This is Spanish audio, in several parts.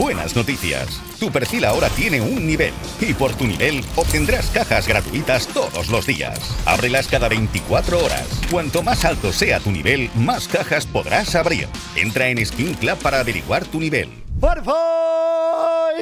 Buenas noticias. Tu perfil ahora tiene un nivel y por tu nivel obtendrás cajas gratuitas todos los días. Ábrelas cada 24 horas. Cuanto más alto sea tu nivel, más cajas podrás abrir. Entra en Skin Club para averiguar tu nivel. ¡Por favor!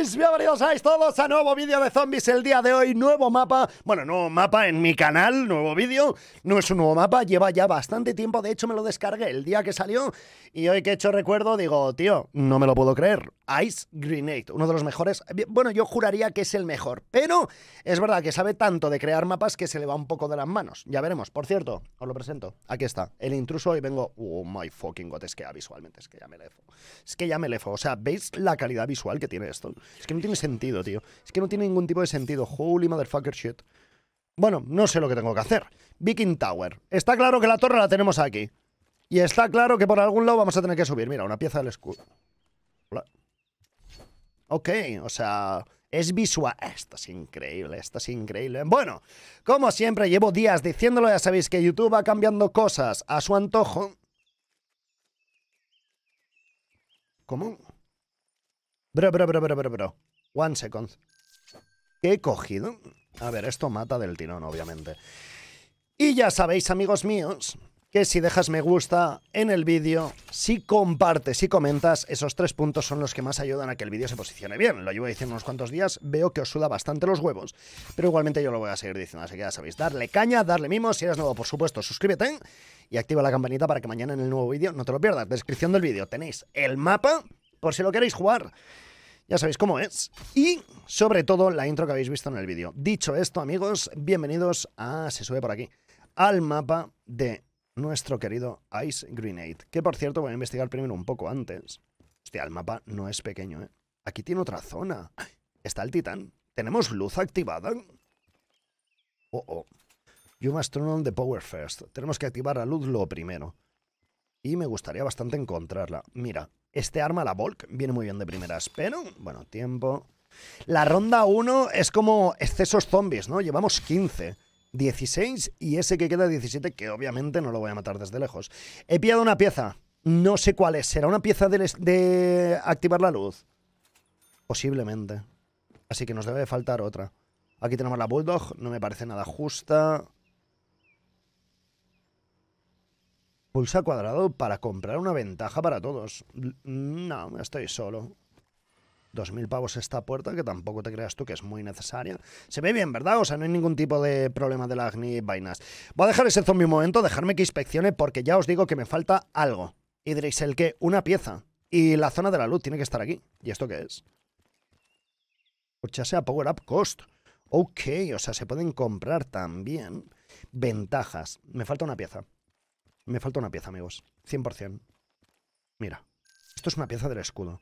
Bienvenidos a todos a nuevo vídeo de zombies el día de hoy, nuevo mapa, bueno, nuevo mapa en mi canal, nuevo vídeo, no es un nuevo mapa, lleva ya bastante tiempo, de hecho me lo descargué el día que salió y hoy que he hecho recuerdo digo, tío, no me lo puedo creer, Ice Grenade, uno de los mejores, bueno, yo juraría que es el mejor, pero es verdad que sabe tanto de crear mapas que se le va un poco de las manos, ya veremos, por cierto, os lo presento, aquí está, el intruso y vengo, oh my fucking god, es que ya visualmente, es que ya me lefo, es que ya me lefo, o sea, ¿veis la calidad visual que tiene esto? Es que no tiene sentido, tío. Es que no tiene ningún tipo de sentido. Holy motherfucker shit. Bueno, no sé lo que tengo que hacer. Viking Tower. Está claro que la torre la tenemos aquí. Y está claro que por algún lado vamos a tener que subir. Mira, una pieza del escudo. Hola. Ok, o sea... Es visual. Esto es increíble, esto es increíble. Bueno, como siempre, llevo días diciéndolo. Ya sabéis que YouTube va cambiando cosas a su antojo. ¿Cómo? Bro, bro, bro, bro, bro, bro. One second. ¿Qué he cogido? A ver, esto mata del tirón, obviamente. Y ya sabéis, amigos míos, que si dejas me gusta en el vídeo, si compartes, y comentas, esos tres puntos son los que más ayudan a que el vídeo se posicione bien. Lo llevo diciendo unos cuantos días, veo que os suda bastante los huevos, pero igualmente yo lo voy a seguir diciendo, así que ya sabéis, darle caña, darle mimos, si eres nuevo, por supuesto, suscríbete y activa la campanita para que mañana en el nuevo vídeo no te lo pierdas. Descripción del vídeo tenéis el mapa por si lo queréis jugar. Ya sabéis cómo es. Y sobre todo la intro que habéis visto en el vídeo. Dicho esto, amigos, bienvenidos a... Se sube por aquí. Al mapa de nuestro querido Ice Grenade. Que por cierto voy a investigar primero un poco antes. Hostia, el mapa no es pequeño, ¿eh? Aquí tiene otra zona. Está el titán. ¿Tenemos luz activada? Oh, oh. You must turn on the power first. Tenemos que activar la luz lo primero. Y me gustaría bastante encontrarla. Mira, este arma, la Volk, viene muy bien de primeras, pero bueno, tiempo. La ronda 1 es como excesos zombies, ¿no? Llevamos 15. 16 y ese que queda 17, que obviamente no lo voy a matar desde lejos. He pillado una pieza. No sé cuál es. ¿Será una pieza de, de activar la luz? Posiblemente. Así que nos debe faltar otra. Aquí tenemos la Bulldog. No me parece nada justa. Pulsa cuadrado para comprar una ventaja para todos. No, estoy solo. Dos mil pavos esta puerta, que tampoco te creas tú que es muy necesaria. Se ve bien, ¿verdad? O sea, no hay ningún tipo de problema de lag ni vainas. Voy a dejar ese zombie un momento, dejarme que inspeccione, porque ya os digo que me falta algo. Y diréis, ¿el qué? Una pieza. Y la zona de la luz tiene que estar aquí. ¿Y esto qué es? Escuchase a Power Up Cost. Ok, o sea, se pueden comprar también ventajas. Me falta una pieza. Me falta una pieza, amigos. 100%. Mira. Esto es una pieza del escudo.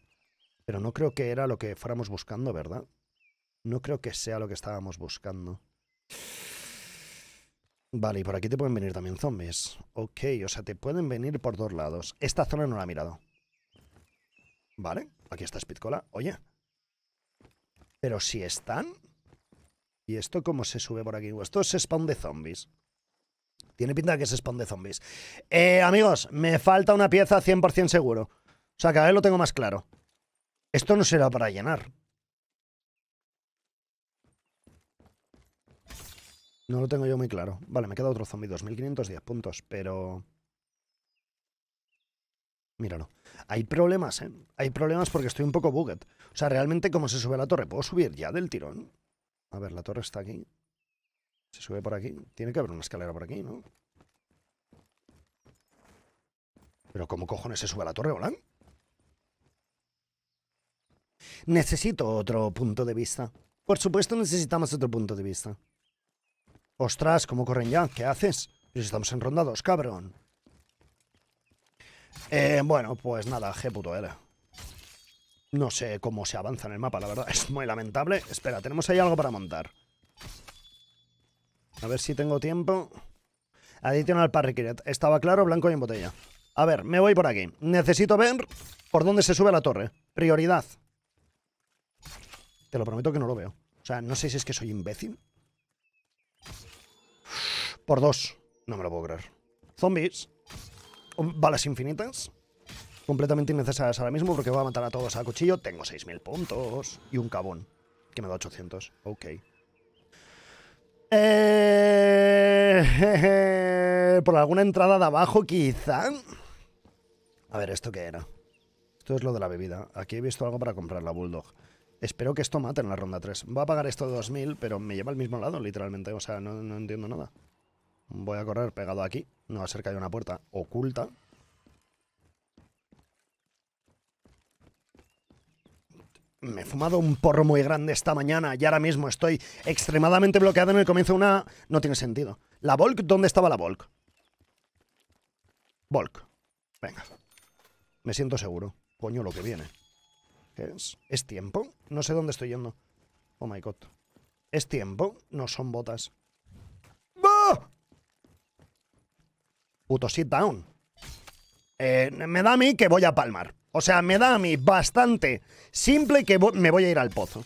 Pero no creo que era lo que fuéramos buscando, ¿verdad? No creo que sea lo que estábamos buscando. Vale, y por aquí te pueden venir también zombies. Ok, o sea, te pueden venir por dos lados. Esta zona no la he mirado. Vale, aquí está Spitcola. Oye. Pero si están... ¿Y esto cómo se sube por aquí? Esto es spawn de zombies. Tiene pinta que se spawn de zombies. Eh, amigos, me falta una pieza 100% seguro. O sea, cada vez lo tengo más claro. Esto no será para llenar. No lo tengo yo muy claro. Vale, me queda otro zombie. 2.510 puntos, pero... Míralo. Hay problemas, ¿eh? Hay problemas porque estoy un poco bugged. O sea, realmente como se sube la torre, ¿puedo subir ya del tirón? A ver, la torre está aquí. Se sube por aquí. Tiene que haber una escalera por aquí, ¿no? Pero ¿cómo cojones se sube a la torre, Olan? Necesito otro punto de vista. Por supuesto necesitamos otro punto de vista. Ostras, ¿cómo corren ya? ¿Qué haces? Pues estamos enrondados, cabrón. Eh, bueno, pues nada, G puto era. No sé cómo se avanza en el mapa, la verdad. Es muy lamentable. Espera, tenemos ahí algo para montar. A ver si tengo tiempo. al Parricuret. Estaba claro, blanco y en botella. A ver, me voy por aquí. Necesito ver por dónde se sube la torre. Prioridad. Te lo prometo que no lo veo. O sea, no sé si es que soy imbécil. Por dos. No me lo puedo creer. Zombies. Balas infinitas. Completamente innecesarias ahora mismo porque voy a matar a todos a cuchillo. Tengo 6.000 puntos. Y un cabón. Que me da 800. Ok. Eh, por alguna entrada de abajo, quizá. A ver, ¿esto qué era? Esto es lo de la bebida. Aquí he visto algo para comprar la Bulldog. Espero que esto mate en la ronda 3. Va a pagar esto 2.000, pero me lleva al mismo lado, literalmente. O sea, no, no entiendo nada. Voy a correr pegado aquí. No va a ser que haya una puerta oculta. me he fumado un porro muy grande esta mañana y ahora mismo estoy extremadamente bloqueado en el comienzo de una... No tiene sentido. ¿La Volk? ¿Dónde estaba la Volk? Volk. Venga. Me siento seguro. Coño, lo que viene. es? ¿Es tiempo? No sé dónde estoy yendo. Oh my god. ¿Es tiempo? No son botas. ¡Bah! Puto sit down. Eh, me da a mí que voy a palmar. O sea, me da a mí bastante simple que me voy a ir al pozo.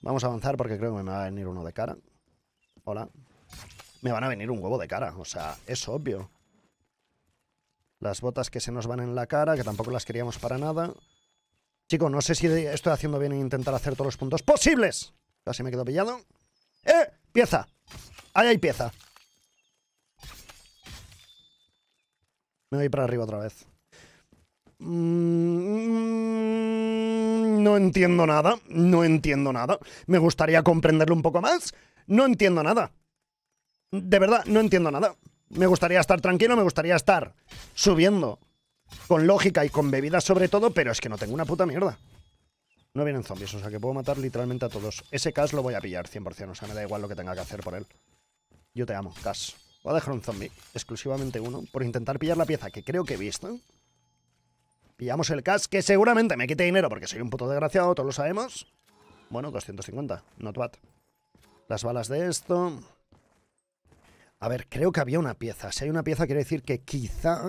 Vamos a avanzar porque creo que me va a venir uno de cara. Hola. Me van a venir un huevo de cara, o sea, es obvio. Las botas que se nos van en la cara, que tampoco las queríamos para nada. Chicos, no sé si estoy haciendo bien intentar hacer todos los puntos posibles. Casi me quedo pillado. ¡Eh! ¡Pieza! Ahí hay pieza. Me voy para arriba otra vez. Mm, no entiendo nada, no entiendo nada. Me gustaría comprenderlo un poco más. No entiendo nada. De verdad, no entiendo nada. Me gustaría estar tranquilo, me gustaría estar subiendo con lógica y con bebidas sobre todo, pero es que no tengo una puta mierda. No vienen zombies, o sea que puedo matar literalmente a todos. Ese Cas lo voy a pillar 100%, o sea, me da igual lo que tenga que hacer por él. Yo te amo, Cas. Voy a dejar un zombie, exclusivamente uno, por intentar pillar la pieza que creo que he visto. Pillamos el cash, que seguramente me quite dinero porque soy un puto desgraciado, todos lo sabemos. Bueno, 250, not bad. Las balas de esto. A ver, creo que había una pieza. Si hay una pieza, quiere decir que quizá...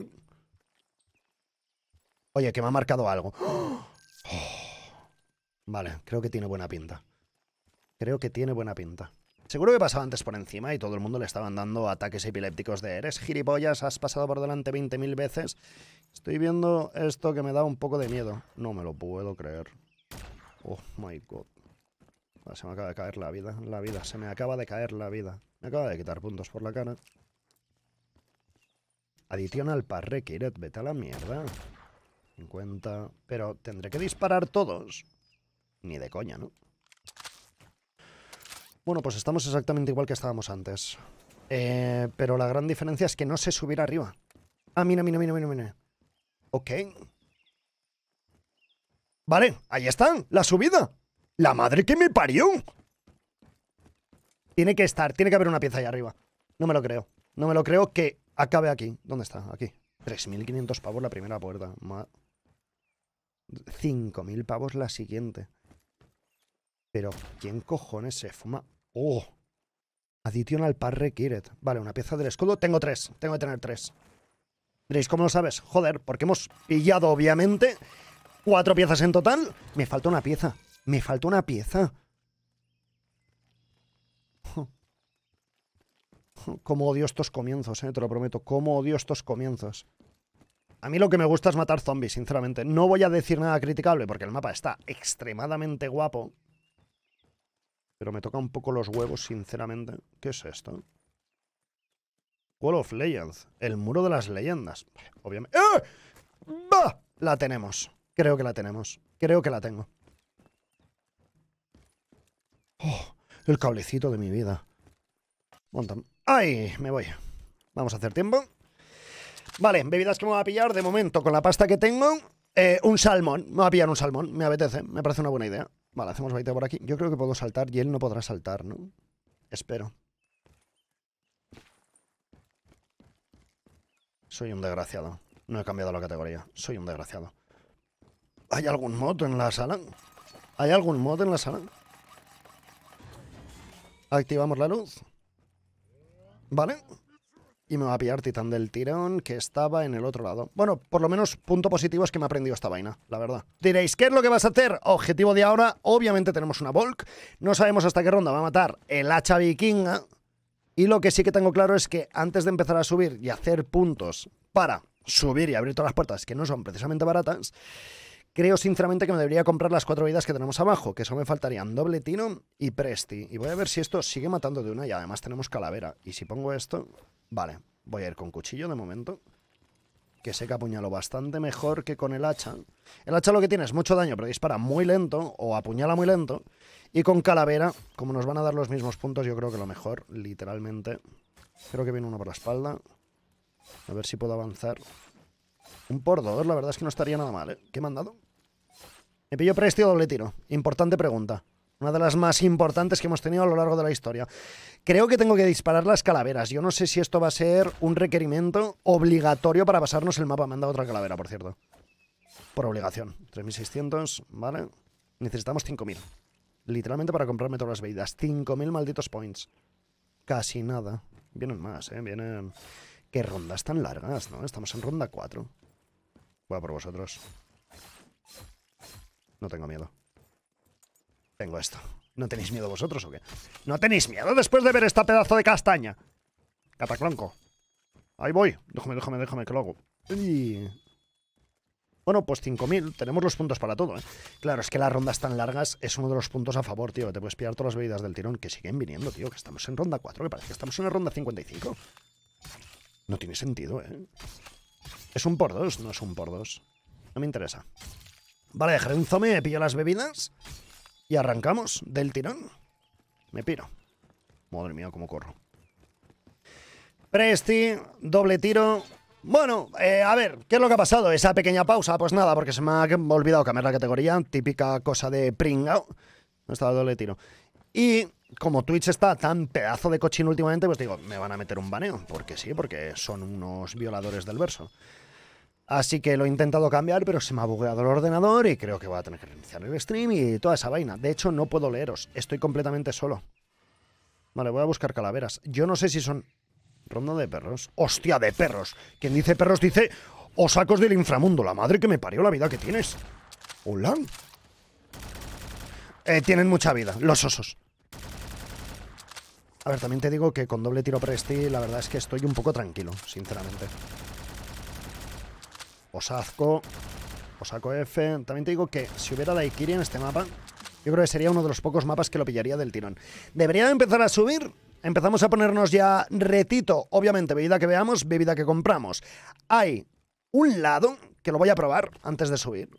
Oye, que me ha marcado algo. Oh. Vale, creo que tiene buena pinta. Creo que tiene buena pinta. Seguro que pasaba antes por encima y todo el mundo le estaban dando ataques epilépticos de eres gilipollas, has pasado por delante 20.000 veces Estoy viendo esto que me da un poco de miedo. No me lo puedo creer. Oh my god. Ah, se me acaba de caer la vida. La vida. Se me acaba de caer la vida. Me acaba de quitar puntos por la cara. Adición al parre, Kiret. Vete a la mierda. 50. Pero tendré que disparar todos. Ni de coña, ¿no? Bueno, pues estamos exactamente igual que estábamos antes. Eh, pero la gran diferencia es que no sé subir arriba. Ah, mira, mira, mira, mira, mira. Ok. Vale, ahí están, la subida. ¡La madre que me parió! Tiene que estar, tiene que haber una pieza ahí arriba. No me lo creo. No me lo creo que acabe aquí. ¿Dónde está? Aquí. 3.500 pavos la primera puerta. 5.000 pavos la siguiente. Pero, ¿quién cojones se fuma? ¡Oh! Additional par required. Vale, una pieza del escudo. Tengo tres. Tengo que tener tres. Diréis, ¿cómo lo sabes? Joder, porque hemos pillado, obviamente, cuatro piezas en total. Me falta una pieza. Me falta una pieza. Como odio estos comienzos, eh, te lo prometo. Cómo odio estos comienzos. A mí lo que me gusta es matar zombies, sinceramente. No voy a decir nada criticable porque el mapa está extremadamente guapo. Pero me toca un poco los huevos, sinceramente. ¿Qué es esto? Wall of Legends, el muro de las leyendas. Obviamente. ¡Bah! La tenemos. Creo que la tenemos. Creo que la tengo. Oh, el cablecito de mi vida. Montan. ¡Ay! Me voy. Vamos a hacer tiempo. Vale, bebidas que me voy a pillar de momento con la pasta que tengo. Eh, un salmón. Me voy a pillar un salmón. Me apetece. Me parece una buena idea. Vale, hacemos baite por aquí. Yo creo que puedo saltar y él no podrá saltar, ¿no? Espero. Soy un desgraciado. No he cambiado la categoría. Soy un desgraciado. ¿Hay algún mod en la sala? ¿Hay algún mod en la sala? Activamos la luz. Vale. Y me va a pillar Titán del Tirón, que estaba en el otro lado. Bueno, por lo menos punto positivo es que me ha aprendido esta vaina, la verdad. Diréis, ¿qué es lo que vas a hacer? Objetivo de ahora, obviamente tenemos una Volk. No sabemos hasta qué ronda va a matar el hacha vikinga. Y lo que sí que tengo claro es que antes de empezar a subir y hacer puntos para subir y abrir todas las puertas, que no son precisamente baratas, Creo sinceramente que me debería comprar las cuatro vidas que tenemos abajo, que eso me faltarían doble tino y presti. Y voy a ver si esto sigue matando de una y además tenemos calavera. Y si pongo esto... Vale, voy a ir con cuchillo de momento que seca apuñalo bastante mejor que con el hacha. El hacha lo que tiene es mucho daño, pero dispara muy lento o apuñala muy lento. Y con calavera, como nos van a dar los mismos puntos, yo creo que lo mejor, literalmente. Creo que viene uno por la espalda. A ver si puedo avanzar. Un por dos, la verdad es que no estaría nada mal, ¿eh? ¿Qué me han dado? Me pillo prestio doble tiro. Importante pregunta. Una de las más importantes que hemos tenido a lo largo de la historia. Creo que tengo que disparar las calaveras. Yo no sé si esto va a ser un requerimiento obligatorio para pasarnos el mapa. Me han dado otra calavera, por cierto. Por obligación. 3.600, ¿vale? Necesitamos 5.000. Literalmente para comprarme todas las bebidas. 5.000 malditos points. Casi nada. Vienen más, ¿eh? Vienen... Qué rondas tan largas, ¿no? Estamos en ronda 4. Voy a por vosotros. No tengo miedo. Tengo esto. ¿No tenéis miedo vosotros o qué? ¿No tenéis miedo después de ver esta pedazo de castaña? Cataclonco. Ahí voy. Déjame, déjame, déjame que lo hago. Bueno, pues 5.000. Tenemos los puntos para todo, ¿eh? Claro, es que las rondas tan largas es uno de los puntos a favor, tío. te puedes pillar todas las bebidas del tirón que siguen viniendo, tío. Que estamos en ronda 4, que parece que estamos en la ronda 55. No tiene sentido, ¿eh? Es un por dos, no es un por dos. No me interesa. Vale, dejaré un pillo las bebidas. Y arrancamos del tirón. Me piro. Madre mía, cómo corro. Presti, doble tiro. Bueno, eh, a ver, ¿qué es lo que ha pasado? Esa pequeña pausa, pues nada, porque se me ha olvidado cambiar la categoría. Típica cosa de pringao. No estaba doble tiro. Y como Twitch está tan pedazo de cochino últimamente, pues digo, me van a meter un baneo. Porque sí, porque son unos violadores del verso. Así que lo he intentado cambiar, pero se me ha bugueado el ordenador y creo que voy a tener que reiniciar el stream y toda esa vaina. De hecho, no puedo leeros, estoy completamente solo. Vale, voy a buscar calaveras. Yo no sé si son... Ronda de perros. ¡Hostia, de perros! Quien dice perros dice... ¡O ¡oh, sacos del inframundo! La madre que me parió la vida que tienes. ¡Hola! Eh, tienen mucha vida, los osos. A ver, también te digo que con doble tiro presti la verdad es que estoy un poco tranquilo, sinceramente. Osazco, Osaco F. También te digo que si hubiera Daikiri en este mapa, yo creo que sería uno de los pocos mapas que lo pillaría del tirón. Debería empezar a subir. Empezamos a ponernos ya retito. Obviamente, bebida que veamos, bebida que compramos. Hay un lado que lo voy a probar antes de subir.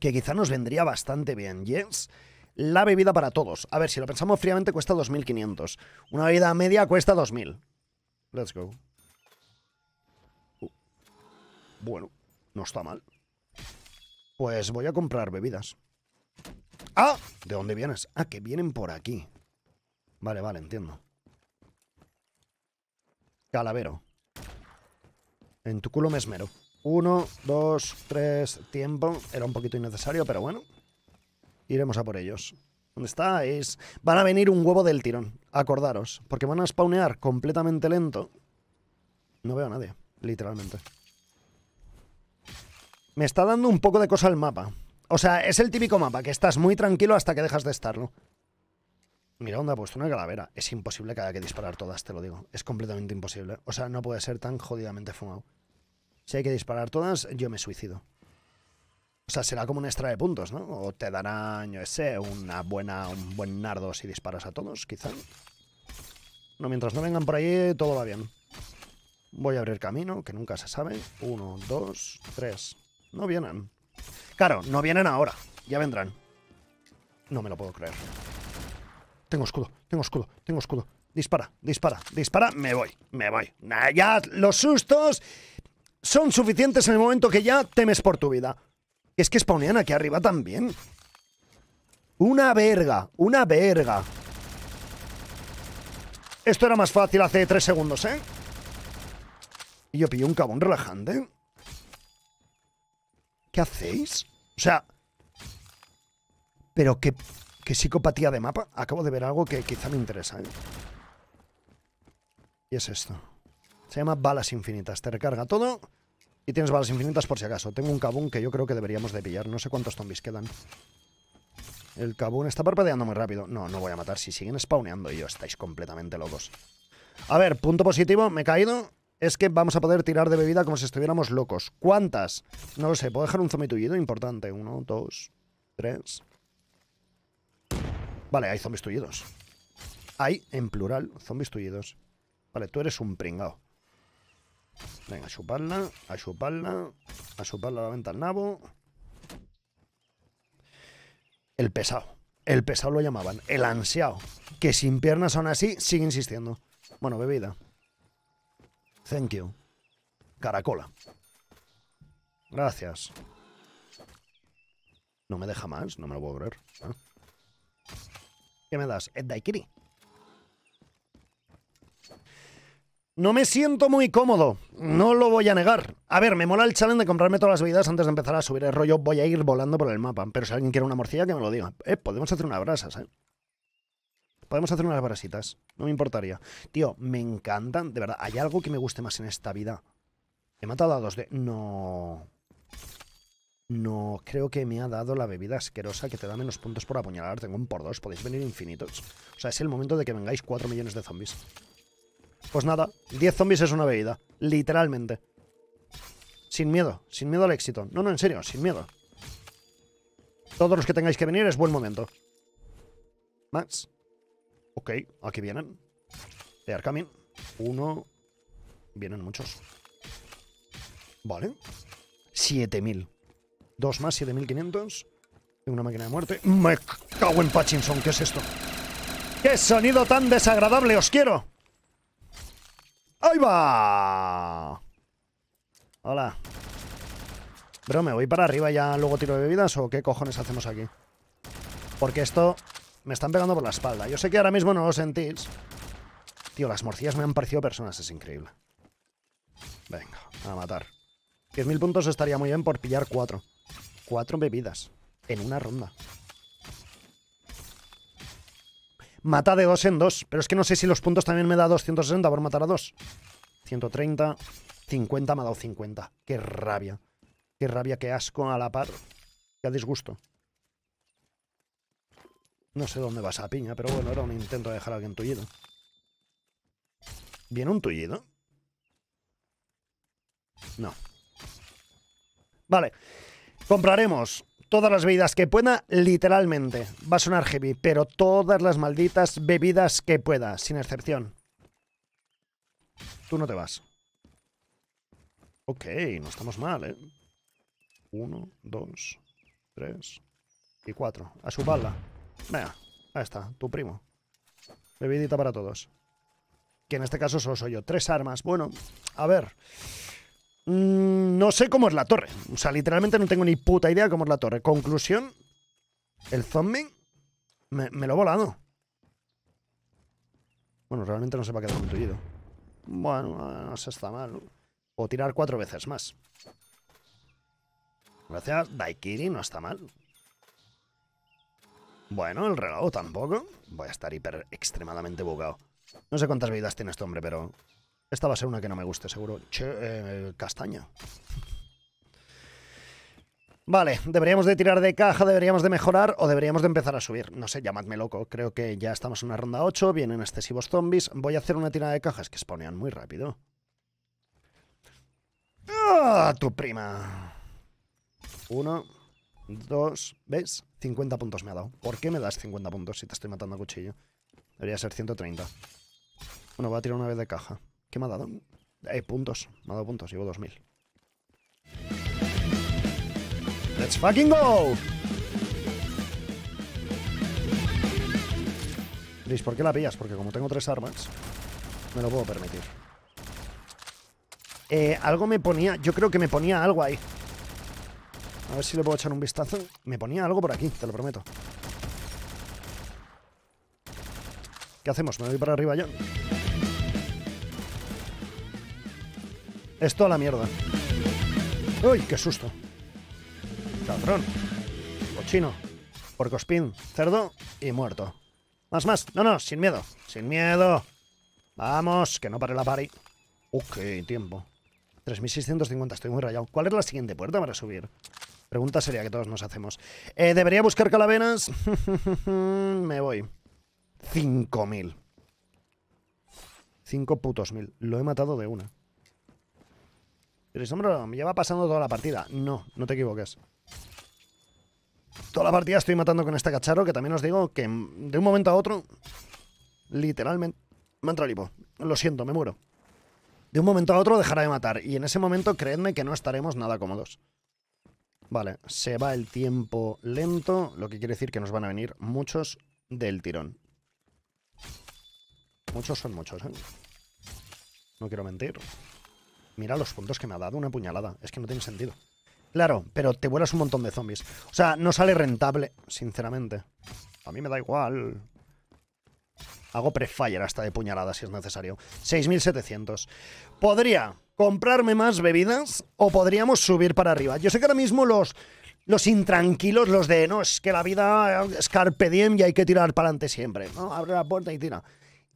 Que quizá nos vendría bastante bien. Yes la bebida para todos. A ver, si lo pensamos fríamente, cuesta 2.500. Una bebida media cuesta 2.000. Let's go. Bueno, no está mal. Pues voy a comprar bebidas. ¡Ah! ¿De dónde vienes? Ah, que vienen por aquí. Vale, vale, entiendo. Calavero. En tu culo mesmero. esmero. Uno, dos, tres, tiempo. Era un poquito innecesario, pero bueno. Iremos a por ellos. ¿Dónde estáis? Van a venir un huevo del tirón. Acordaros. Porque van a spawnear completamente lento. No veo a nadie, literalmente me está dando un poco de cosa el mapa. O sea, es el típico mapa, que estás muy tranquilo hasta que dejas de estarlo. Mira dónde ha puesto una calavera. Es imposible que haya que disparar todas, te lo digo. Es completamente imposible. O sea, no puede ser tan jodidamente fumado. Si hay que disparar todas, yo me suicido. O sea, será como un extra de puntos, ¿no? O te dará, yo sé, una buena, un buen nardo si disparas a todos, quizá. No, mientras no vengan por ahí, todo va bien. Voy a abrir camino, que nunca se sabe. Uno, dos, tres. No vienen. Claro, no vienen ahora. Ya vendrán. No me lo puedo creer. Tengo escudo, tengo escudo, tengo escudo. Dispara, dispara, dispara. Me voy, me voy. ya los sustos son suficientes en el momento que ya temes por tu vida. Es que spawnean aquí arriba también. Una verga, una verga. Esto era más fácil hace tres segundos, ¿eh? Y yo pillo un cabón relajante. ¿eh? ¿Qué hacéis? O sea... Pero qué, qué psicopatía de mapa. Acabo de ver algo que quizá me interesa. ¿eh? Y es esto. Se llama balas infinitas. Te recarga todo y tienes balas infinitas por si acaso. Tengo un cabún que yo creo que deberíamos de pillar. No sé cuántos zombies quedan. El cabún está parpadeando muy rápido. No, no voy a matar. Si siguen spawneando yo, estáis completamente locos. A ver, punto positivo. Me he caído es que vamos a poder tirar de bebida como si estuviéramos locos. ¿Cuántas? No lo sé, puedo dejar un zombie importante. Uno, dos, tres. Vale, hay zombies tullidos. Hay, en plural, zombies tullidos. Vale, tú eres un pringao. Venga, a chuparla, a chuparla, a chuparla la venta al nabo. El pesado. El pesado lo llamaban. El ansiado. Que sin piernas aún así sigue insistiendo. Bueno, bebida. Thank you. Caracola. Gracias. No me deja más, no me lo puedo creer. ¿eh? ¿Qué me das? Ed Daikiri. No me siento muy cómodo, no lo voy a negar. A ver, me mola el challenge de comprarme todas las bebidas antes de empezar a subir el rollo. Voy a ir volando por el mapa, pero si alguien quiere una morcilla, que me lo diga. Eh, podemos hacer unas brasas, eh. Podemos hacer unas barasitas, No me importaría. Tío, me encantan. De verdad, ¿hay algo que me guste más en esta vida? He matado a dos de... No... No, creo que me ha dado la bebida asquerosa que te da menos puntos por apuñalar. Tengo un por dos, podéis venir infinitos. O sea, es el momento de que vengáis cuatro millones de zombies. Pues nada, 10 zombies es una bebida. Literalmente. Sin miedo, sin miedo al éxito. No, no, en serio, sin miedo. Todos los que tengáis que venir es buen momento. Max. Ok, aquí vienen. De Arcamin. Uno. Vienen muchos. Vale. 7000. Dos más, 7500. Tengo una máquina de muerte. Me cago en Pachinson, ¿qué es esto? ¡Qué sonido tan desagradable! ¡Os quiero! ¡Ahí va! Hola. Bro, ¿me voy para arriba ya luego tiro de bebidas o qué cojones hacemos aquí? Porque esto me están pegando por la espalda. Yo sé que ahora mismo no lo sentís. Tío, las morcillas me han parecido personas. Es increíble. Venga, a matar. 10.000 puntos estaría muy bien por pillar 4. 4 bebidas. En una ronda. Mata de 2 en dos, Pero es que no sé si los puntos también me da 260 por matar a 2. 130. 50 me ha dado 50. Qué rabia. Qué rabia, qué asco a la par. Qué disgusto. No sé dónde vas a piña, pero bueno, era un intento de dejar a alguien tullido. ¿Viene un tullido? No. Vale. Compraremos todas las bebidas que pueda, literalmente. Va a sonar heavy, pero todas las malditas bebidas que pueda, sin excepción. Tú no te vas. Ok, no estamos mal, ¿eh? Uno, dos, tres y cuatro. A su bala. Venga, ahí está, tu primo. Bebidita para todos. Que en este caso solo soy yo. Tres armas. Bueno, a ver. Mm, no sé cómo es la torre. O sea, literalmente no tengo ni puta idea cómo es la torre. Conclusión. El zombie me, lo he volado. Bueno, realmente no se va a quedar tullido Bueno, no se está mal. O tirar cuatro veces más. Gracias, Daikiri no está mal. Bueno, el reloj tampoco. Voy a estar hiper extremadamente bugado. No sé cuántas vidas tiene este hombre, pero esta va a ser una que no me guste, seguro. Che, eh, Vale, deberíamos de tirar de caja, deberíamos de mejorar o deberíamos de empezar a subir. No sé, llamadme loco. Creo que ya estamos en una ronda 8, vienen excesivos zombies. Voy a hacer una tirada de cajas que spawnean muy rápido. ¡Ah, tu prima! Uno dos ¿ves? 50 puntos me ha dado. ¿Por qué me das 50 puntos si te estoy matando a cuchillo? Debería ser 130. Bueno, voy a tirar una vez de caja. ¿Qué me ha dado? Eh, puntos. Me ha dado puntos, llevo 2000. ¡Let's fucking go! lis por qué la pillas? Porque como tengo tres armas, me lo puedo permitir. Eh, algo me ponía... Yo creo que me ponía algo ahí. A ver si le puedo echar un vistazo. Me ponía algo por aquí, te lo prometo. ¿Qué hacemos? ¿Me voy para arriba ya? Esto a la mierda. ¡Uy, qué susto! Cabrón. Cochino. spin. Cerdo. Y muerto. Más, más. No, no, sin miedo. Sin miedo. Vamos, que no pare la party. Ok, tiempo. 3650, estoy muy rayado. ¿Cuál es la siguiente puerta para subir? Pregunta sería que todos nos hacemos. Eh, ¿Debería buscar calavenas? Me voy. 5.000. 5 putos mil. Lo he matado de una. Pero hombre, me lleva pasando toda la partida. No, no te equivoques. Toda la partida estoy matando con este cacharo que también os digo que de un momento a otro, literalmente, me entra lipo. Lo siento, me muero. De un momento a otro dejará de matar y en ese momento creedme que no estaremos nada cómodos. Vale, se va el tiempo lento, lo que quiere decir que nos van a venir muchos del tirón. Muchos son muchos, ¿eh? No quiero mentir. Mira los puntos que me ha dado una puñalada. Es que no tiene sentido. Claro, pero te vuelas un montón de zombies. O sea, no sale rentable, sinceramente. A mí me da igual. Hago pre-fire hasta de puñalada, si es necesario. 6.700. Podría comprarme más bebidas o podríamos subir para arriba. Yo sé que ahora mismo los, los intranquilos, los de no, es que la vida es carpe diem y hay que tirar para adelante siempre. ¿no? Abre la puerta y tira.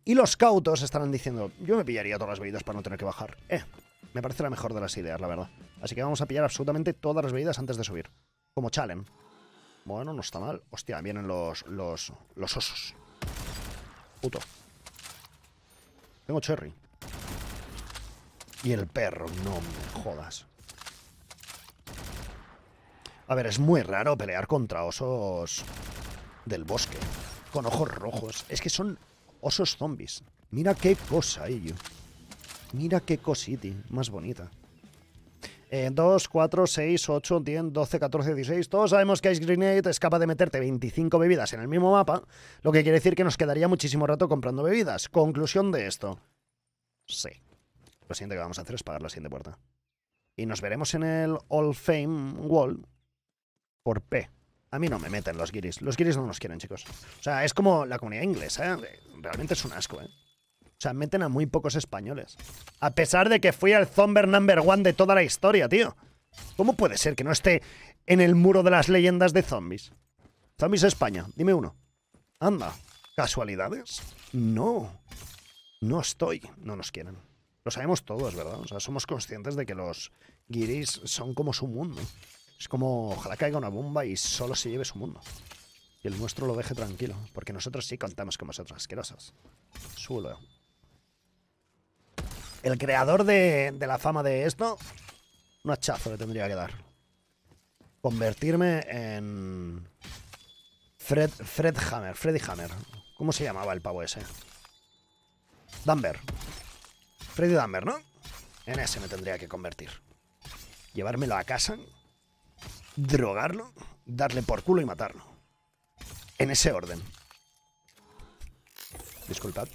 Y los cautos estarán diciendo, yo me pillaría todas las bebidas para no tener que bajar. Eh, me parece la mejor de las ideas, la verdad. Así que vamos a pillar absolutamente todas las bebidas antes de subir. Como challenge. Bueno, no está mal. Hostia, vienen los, los, los osos. Puto. Tengo cherry. Y el perro, no me jodas. A ver, es muy raro pelear contra osos del bosque. Con ojos rojos. Es que son osos zombies. Mira qué cosa, ello. Mira qué cosita. más bonita. Eh, dos, 2, 4, 6, 8, 10, 12, 14, 16. Todos sabemos que Ice Grenade es capaz de meterte 25 bebidas en el mismo mapa, lo que quiere decir que nos quedaría muchísimo rato comprando bebidas. Conclusión de esto. Sí lo siguiente que vamos a hacer es pagar la siguiente puerta. Y nos veremos en el All Fame Wall por P. A mí no me meten los guiris. Los guiris no nos quieren, chicos. O sea, es como la comunidad inglesa. ¿eh? Realmente es un asco, ¿eh? O sea, meten a muy pocos españoles. A pesar de que fui al Zomber number one de toda la historia, tío. ¿Cómo puede ser que no esté en el muro de las leyendas de zombies? Zombies España, dime uno. Anda, ¿casualidades? No, no estoy. No nos quieren. Lo sabemos todos, ¿verdad? O sea, somos conscientes de que los guiris son como su mundo. Es como ojalá caiga una bomba y solo se lleve su mundo. Y el nuestro lo deje tranquilo, porque nosotros sí contamos con vosotros, asquerosos. suelo. El creador de, la fama de esto, un hachazo le tendría que dar. Convertirme en... Fred, Fred Hammer, Freddy Hammer. ¿Cómo se llamaba el pavo ese? Dunbar. Freddy Dahmer, ¿no? En ese me tendría que convertir. Llevármelo a casa, drogarlo, darle por culo y matarlo. En ese orden. Disculpad.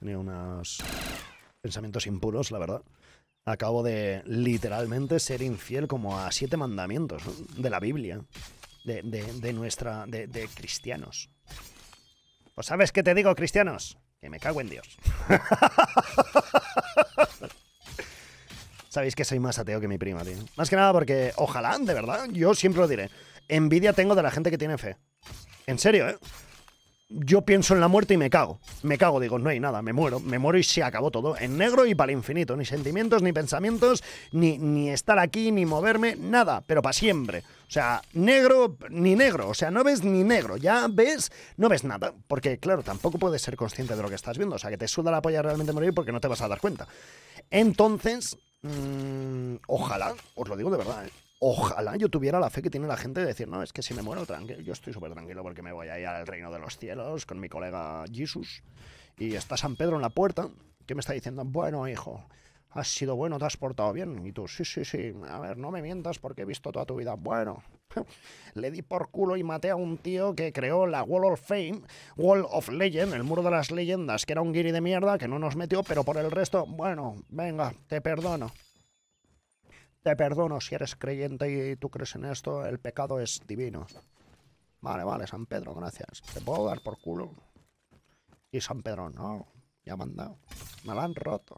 Tenía unos pensamientos impuros, la verdad. Acabo de literalmente ser infiel como a siete mandamientos de la Biblia, de, nuestra. De, de cristianos. Pues sabes qué te digo, cristianos. Que me cago en Dios. Sabéis que soy más ateo que mi prima, tío. Más que nada porque, ojalá, de verdad, yo siempre lo diré. Envidia tengo de la gente que tiene fe. En serio, ¿eh? yo pienso en la muerte y me cago. Me cago, digo, no hay nada, me muero, me muero y se acabó todo. En negro y para el infinito. Ni sentimientos, ni pensamientos, ni, ni estar aquí, ni moverme, nada, pero para siempre. O sea, negro, ni negro. O sea, no ves ni negro. Ya ves, no ves nada. Porque, claro, tampoco puedes ser consciente de lo que estás viendo. O sea, que te suda la polla realmente morir porque no te vas a dar cuenta. Entonces, mm, ojalá, os lo digo de verdad, ¿eh? Ojalá yo tuviera la fe que tiene la gente de decir, no, es que si me muero tranquilo, yo estoy súper tranquilo porque me voy a ir al reino de los cielos con mi colega Jesus Y está San Pedro en la puerta, que me está diciendo, bueno, hijo, has sido bueno, te has portado bien. Y tú, sí, sí, sí, a ver, no me mientas porque he visto toda tu vida. Bueno, le di por culo y maté a un tío que creó la Wall of Fame, Wall of Legend, el muro de las leyendas, que era un guiri de mierda que no nos metió, pero por el resto, bueno, venga, te perdono te perdono si eres creyente y tú crees en esto, el pecado es divino. Vale, vale, San Pedro, gracias. Te puedo dar por culo. Y San Pedro, no, ya me han Me la han roto.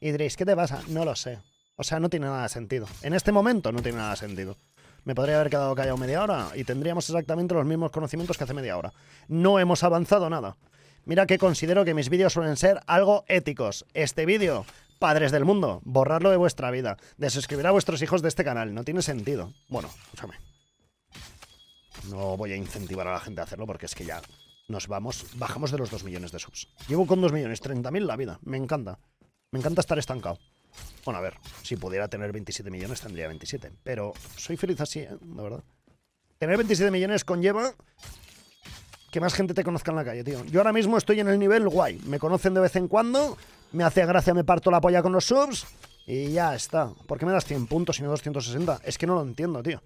Y diréis, ¿qué te pasa? No lo sé. O sea, no tiene nada de sentido. En este momento no tiene nada de sentido. Me podría haber quedado callado media hora y tendríamos exactamente los mismos conocimientos que hace media hora. No hemos avanzado nada. Mira que considero que mis vídeos suelen ser algo éticos. Este vídeo Padres del mundo, borrarlo de vuestra vida. Desescribir a vuestros hijos de este canal. No tiene sentido. Bueno, escúchame. No voy a incentivar a la gente a hacerlo porque es que ya nos vamos, bajamos de los 2 millones de subs. Llevo con 2 millones, 30.000 la vida. Me encanta. Me encanta estar estancado. Bueno, a ver, si pudiera tener 27 millones tendría 27. Pero soy feliz así, de ¿eh? La verdad. Tener 27 millones conlleva que más gente te conozca en la calle, tío. Yo ahora mismo estoy en el nivel guay. Me conocen de vez en cuando, me hace gracia, me parto la polla con los subs y ya está. ¿Por qué me das 100 puntos y no 260? Es que no lo entiendo, tío.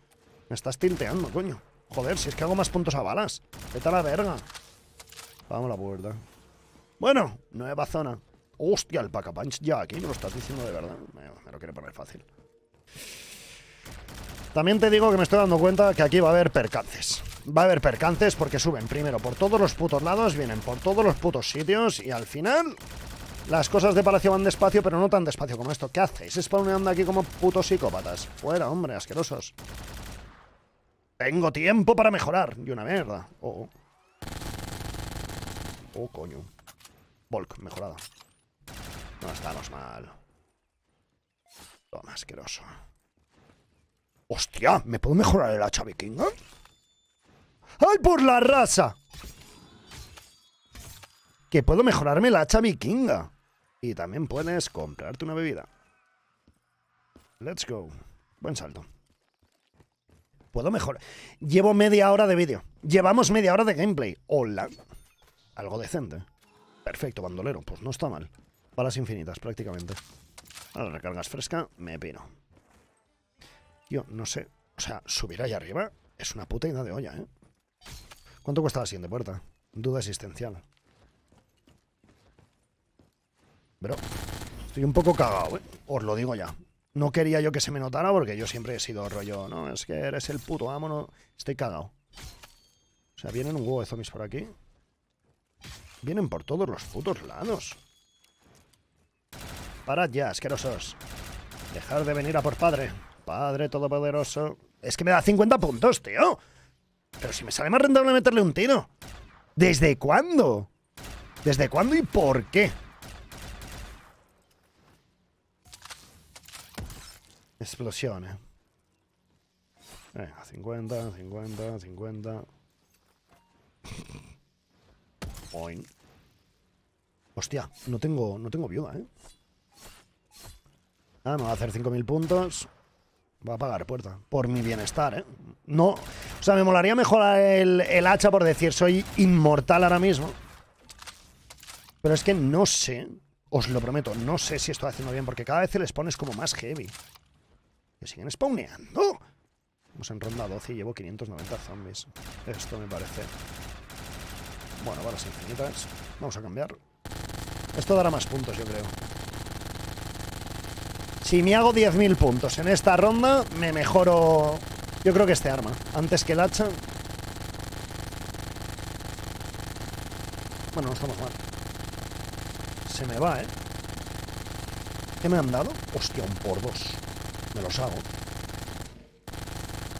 Me estás tinteando coño. Joder, si es que hago más puntos a balas. Vete a la verga. Vamos a la puerta. Bueno, nueva zona. Hostia, el pack punch ya aquí, me lo estás diciendo de verdad. me lo quiere poner fácil. También te digo que me estoy dando cuenta que aquí va a haber percances va a haber percances porque suben primero por todos los putos lados, vienen por todos los putos sitios y al final las cosas de palacio van despacio, pero no tan despacio como esto. ¿Qué hacéis spawneando aquí como putos psicópatas? Fuera, hombre, asquerosos. Tengo tiempo para mejorar. Y una mierda. Oh. Oh, oh coño. Volk, mejorado. No estamos mal. Toma, asqueroso. ¡Hostia! ¿Me puedo mejorar el hacha vikinga? ¡Ay, por la raza! Que puedo mejorarme la hacha vikinga. Y también puedes comprarte una bebida. Let's go. Buen salto. Puedo mejorar. Llevo media hora de vídeo. Llevamos media hora de gameplay. Hola. Algo decente. Perfecto, bandolero. Pues no está mal. Balas infinitas, prácticamente. Ahora recargas fresca, me pino. Yo no sé. O sea, subir allá arriba es una puta idea de olla, ¿eh? ¿Cuánto cuesta la siguiente puerta? Duda existencial. Pero estoy un poco cagado, ¿eh? Os lo digo ya. No quería yo que se me notara porque yo siempre he sido rollo, no, es que eres el puto amo, no... Estoy cagado. O sea, vienen un huevo de zombies por aquí. Vienen por todos los putos lados. Parad ya, asquerosos. Dejar de venir a por padre. Padre todopoderoso. Es que me da 50 puntos, tío. Pero si me sale más rentable meterle un tiro. ¿Desde cuándo? ¿Desde cuándo y por qué? Explosión, eh. Venga, 50, 50, 50. Point. Hostia, no tengo, no tengo viuda, ¿eh? Ah, Vamos a hacer 5.000 puntos. Va a pagar puerta. Por mi bienestar, ¿eh? No. O sea, me molaría mejor el, hacha por decir soy inmortal ahora mismo. Pero es que no sé. Os lo prometo, no sé si estoy haciendo bien. Porque cada vez se les es como más heavy. Que siguen spawneando. Vamos en ronda 12 y llevo 590 zombies. Esto me parece. Bueno, balas infinitas. Vamos a cambiar. Esto dará más puntos, yo creo. Si me hago 10.000 puntos en esta ronda, me mejoro, yo creo que este arma, antes que el hacha. Bueno, no estamos mal. Se me va, ¿eh? ¿Qué me han dado? Hostia, un por dos. Me los hago.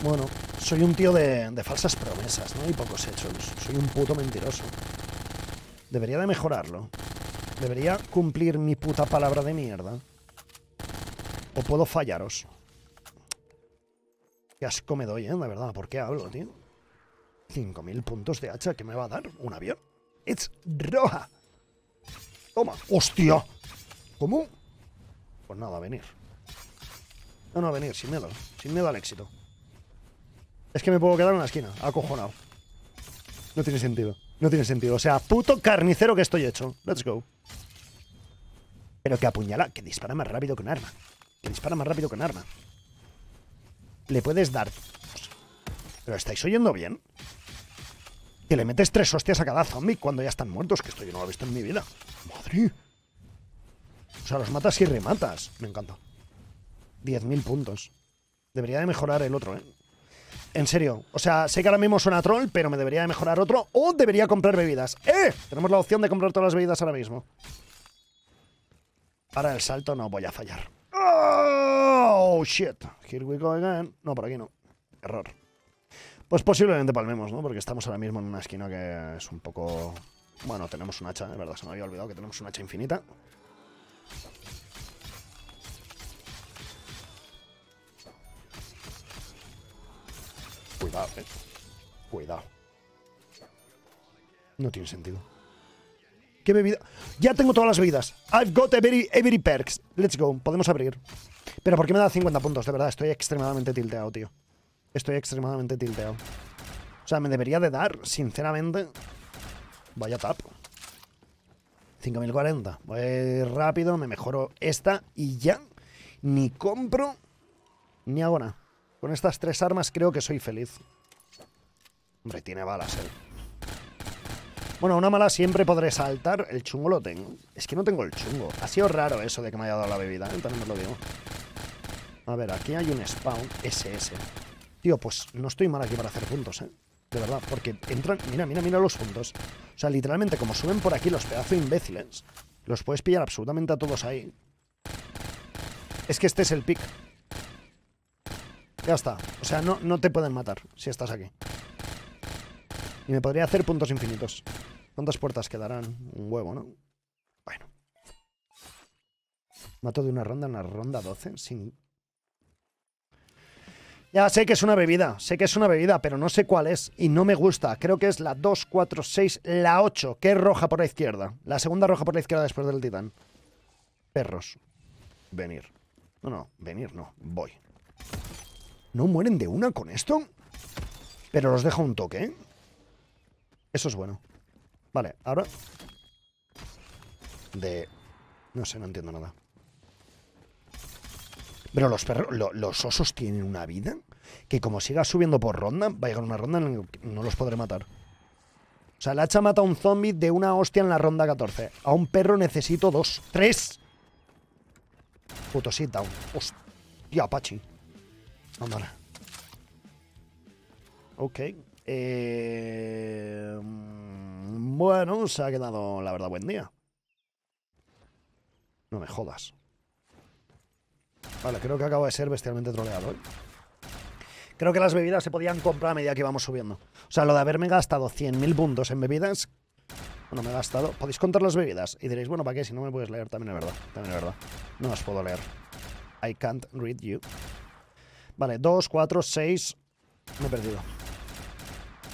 Bueno, soy un tío de, de falsas promesas, ¿no? Y pocos hechos. Soy un puto mentiroso. Debería de mejorarlo. Debería cumplir mi puta palabra de mierda. O puedo fallaros. Qué asco me doy, ¿eh? La verdad, ¿por qué hablo, tío? 5.000 puntos de hacha, que me va a dar? ¿Un avión? ¡Es roja! ¡Toma! ¡Hostia! ¿Cómo? Pues nada, a venir. No, no, a venir, sin miedo. Sin miedo al éxito. Es que me puedo quedar en la esquina, acojonado. No tiene sentido. No tiene sentido. O sea, puto carnicero que estoy hecho. Let's go. Pero que apuñala, que dispara más rápido que un arma dispara más rápido que un arma. Le puedes dar... ¿Pero estáis oyendo bien? Que le metes tres hostias a cada zombie cuando ya están muertos, que esto yo no lo he visto en mi vida. Madre. O sea, los matas y rematas. Me encanta. 10.000 puntos. Debería de mejorar el otro, ¿eh? En serio. O sea, sé que ahora mismo suena troll, pero me debería de mejorar otro o debería comprar bebidas. ¡Eh! Tenemos la opción de comprar todas las bebidas ahora mismo. Para el salto no voy a fallar. Oh, shit. Here we go again. No, por aquí no. Error. Pues posiblemente palmemos, ¿no? Porque estamos ahora mismo en una esquina que es un poco... Bueno, tenemos un hacha, de verdad, se me había olvidado que tenemos un hacha infinita. Cuidado, eh. Cuidado. No tiene sentido bebida? Ya tengo todas las vidas. I've got every, every perks. Let's go. Podemos abrir. Pero ¿por qué me da 50 puntos? De verdad, estoy extremadamente tilteado, tío. Estoy extremadamente tilteado. O sea, me debería de dar, sinceramente. Vaya tap. 5040. Voy pues rápido, me mejoro esta y ya. Ni compro, ni ahora. Con estas tres armas creo que soy feliz. Hombre, tiene balas, eh. Bueno, una mala siempre podré saltar. El chungo lo tengo. Es que no tengo el chungo. Ha sido raro eso de que me haya dado la bebida. ¿eh? Entonces me lo digo. A ver, aquí hay un spawn SS. Tío, pues no estoy mal aquí para hacer puntos, ¿eh? De verdad, porque entran... Mira, mira, mira los puntos. O sea, literalmente, como suben por aquí los pedazos imbéciles, los puedes pillar absolutamente a todos ahí. Es que este es el pick. Ya está. O sea, no, no te pueden matar si estás aquí. Y me podría hacer puntos infinitos. ¿Cuántas puertas quedarán? Un huevo, ¿no? Bueno. Mato de una ronda en una ronda 12 sin... Ya sé que es una bebida, sé que es una bebida, pero no sé cuál es y no me gusta. Creo que es la 2, 4, 6, la 8, que es roja por la izquierda. La segunda roja por la izquierda después del titán. Perros. Venir. No, no, venir no. Voy. ¿No mueren de una con esto? Pero los dejo un toque, ¿eh? Eso es bueno. Vale, ahora... De... No sé, no entiendo nada. Pero los perros, los osos tienen una vida que como siga subiendo por ronda, va a llegar una ronda en la que no los podré matar. O sea, la hacha mata a un zombie de una hostia en la ronda 14. A un perro necesito dos. ¡Tres! Puto sit down. Hostia, Apache. Andar. Ok. Eh... Bueno, se ha quedado, la verdad, buen día. No me jodas. Vale, creo que acabo de ser bestialmente troleado. hoy. ¿eh? Creo que las bebidas se podían comprar a medida que vamos subiendo. O sea, lo de haberme gastado 100.000 puntos en bebidas... Bueno, me he gastado... Podéis contar las bebidas. Y diréis, bueno, ¿para qué? Si no me puedes leer, también es verdad. También es verdad. No os puedo leer. I can't read you. Vale, 2, 4, 6... Me he perdido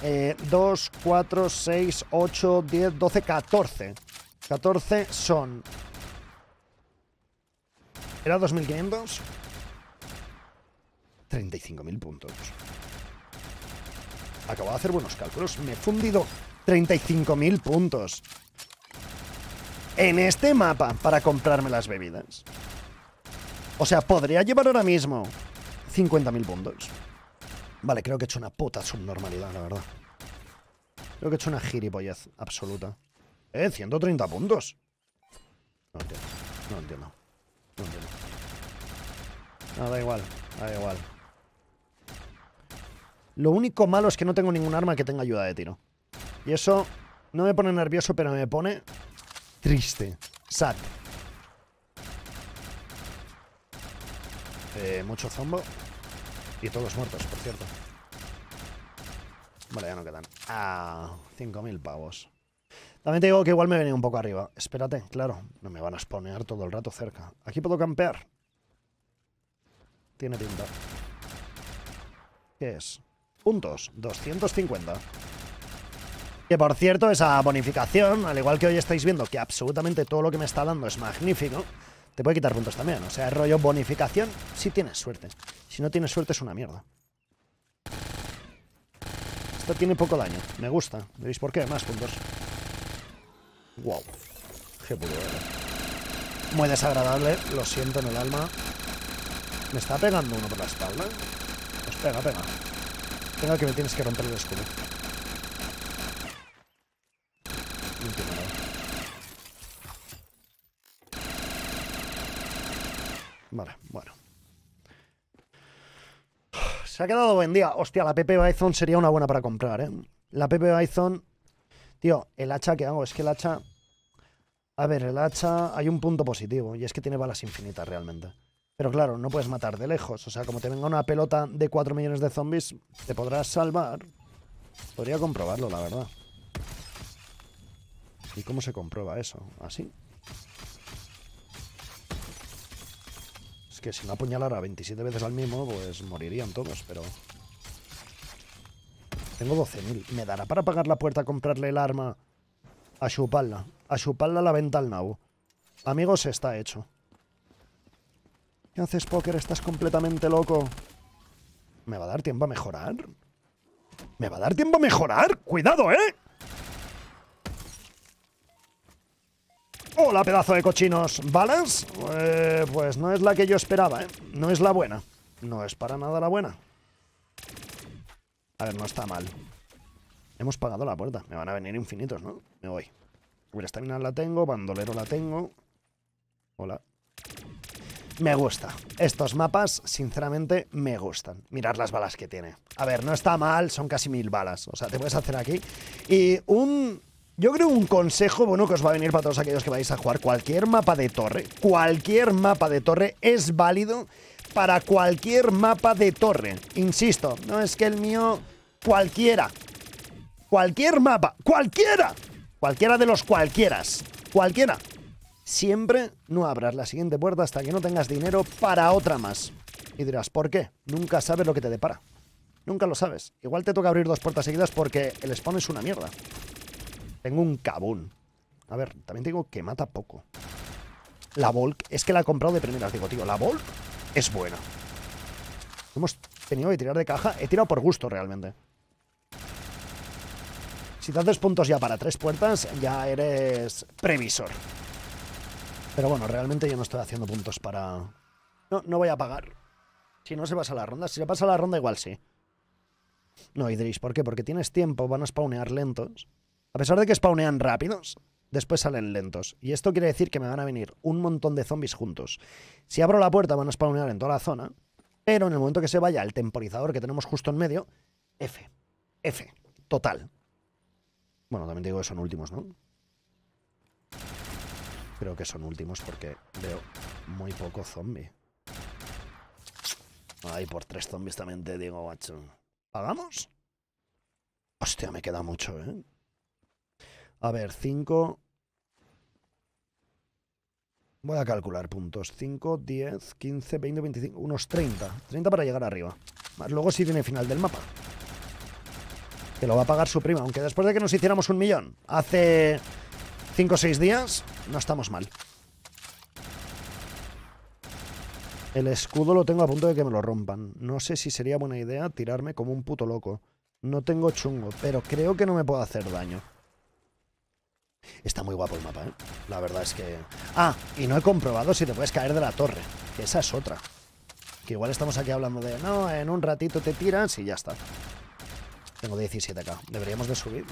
eh, 2, 4, 6, 8, 10, 12, 14. 14 son. ¿Era 2.500? 35.000 puntos. Acabo de hacer buenos cálculos. Me he fundido 35.000 puntos. En este mapa para comprarme las bebidas. O sea, podría llevar ahora mismo 50.000 puntos. Vale, creo que he hecho una puta subnormalidad, la verdad. Creo que he hecho una gilipollez absoluta. ¡Eh! ¡130 puntos! No entiendo. No entiendo. No entiendo. No, da igual. Da igual. Lo único malo es que no tengo ningún arma que tenga ayuda de tiro. Y eso no me pone nervioso, pero me pone triste. Sad. Eh, mucho zombo. Y todos muertos, por cierto. Vale, ya no quedan. Ah, 5.000 pavos. También te digo que igual me he venido un poco arriba. Espérate, claro. No me van a spawnear todo el rato cerca. Aquí puedo campear. Tiene pinta. ¿Qué es? Puntos. 250. Que por cierto, esa bonificación, al igual que hoy estáis viendo que absolutamente todo lo que me está dando es magnífico, te puede quitar puntos también. O sea, el rollo bonificación, si tienes suerte. Si no tienes suerte es una mierda. Esto tiene poco daño, me gusta. ¿Veis por qué? Más puntos. Wow. Qué Muy desagradable, lo siento en el alma. Me está pegando uno por la espalda. Pues pega, pega. Venga que me tienes que romper el escudo. Vale, bueno. Se ha quedado buen día. Hostia, la PP Bison sería una buena para comprar, ¿eh? La PP Bison... Tío, el hacha que hago, es que el hacha... A ver, el hacha... Hay un punto positivo, y es que tiene balas infinitas realmente. Pero claro, no puedes matar de lejos. O sea, como te venga una pelota de 4 millones de zombies, te podrás salvar. Podría comprobarlo, la verdad. ¿Y cómo se comprueba eso? ¿Así? que si no apuñalara 27 veces al mismo, pues morirían todos, pero... Tengo 12.000. ¿Me dará para pagar la puerta, comprarle el arma? A chuparla. A chuparla la venta al nau. Amigos, está hecho. ¿Qué haces, Poker? Estás completamente loco. ¿Me va a dar tiempo a mejorar? ¿Me va a dar tiempo a mejorar? ¡Cuidado, eh! Hola, pedazo de cochinos. ¿Balas? Eh, pues no es la que yo esperaba, ¿eh? No es la buena. No es para nada la buena. A ver, no está mal. Hemos pagado la puerta. Me van a venir infinitos, ¿no? Me voy. mina? la tengo, bandolero la tengo. Hola. Me gusta. Estos mapas, sinceramente, me gustan. Mirad las balas que tiene. A ver, no está mal, son casi mil balas. O sea, te puedes hacer aquí. Y un yo creo un consejo bueno que os va a venir para todos aquellos que vais a jugar cualquier mapa de torre. Cualquier mapa de torre es válido para cualquier mapa de torre. Insisto, no es que el mío cualquiera. Cualquier mapa, cualquiera. Cualquiera de los cualquieras. Cualquiera. Siempre no abras la siguiente puerta hasta que no tengas dinero para otra más. Y dirás, ¿por qué? Nunca sabes lo que te depara. Nunca lo sabes. Igual te toca abrir dos puertas seguidas porque el spawn es una mierda. Tengo un cabón. A ver, también digo que mata poco. La Volk, es que la he comprado de primeras. Digo, tío, la Volk es buena. Hemos tenido que tirar de caja. He tirado por gusto, realmente. Si te haces puntos ya para tres puertas, ya eres previsor. Pero bueno, realmente yo no estoy haciendo puntos para... No, no voy a pagar. Si no se pasa la ronda. Si se pasa la ronda, igual sí. No, Idris, ¿por qué? Porque tienes tiempo, van a spawnear lentos. A pesar de que spawnean rápidos, después salen lentos. Y esto quiere decir que me van a venir un montón de zombies juntos. Si abro la puerta van a spawnear en toda la zona, pero en el momento que se vaya el temporizador que tenemos justo en medio, F. F. Total. Bueno, también te digo que son últimos, ¿no? Creo que son últimos porque veo muy poco zombie. Ay, por tres zombies también te digo, macho. ¿Pagamos? Hostia, me queda mucho, ¿eh? A ver, 5... Voy a calcular puntos. 5, 10, 15, 20, 25... Unos 30. 30 para llegar arriba. Más luego si viene final del mapa. Que lo va a pagar su prima. Aunque después de que nos hiciéramos un millón hace 5 o 6 días, no estamos mal. El escudo lo tengo a punto de que me lo rompan. No sé si sería buena idea tirarme como un puto loco. No tengo chungo, pero creo que no me puedo hacer daño. Está muy guapo el mapa, ¿eh? La verdad es que... Ah, y no he comprobado si te puedes caer de la torre. Que esa es otra. Que igual estamos aquí hablando de... No, en un ratito te tiras y ya está. Tengo 17 acá, Deberíamos de subir.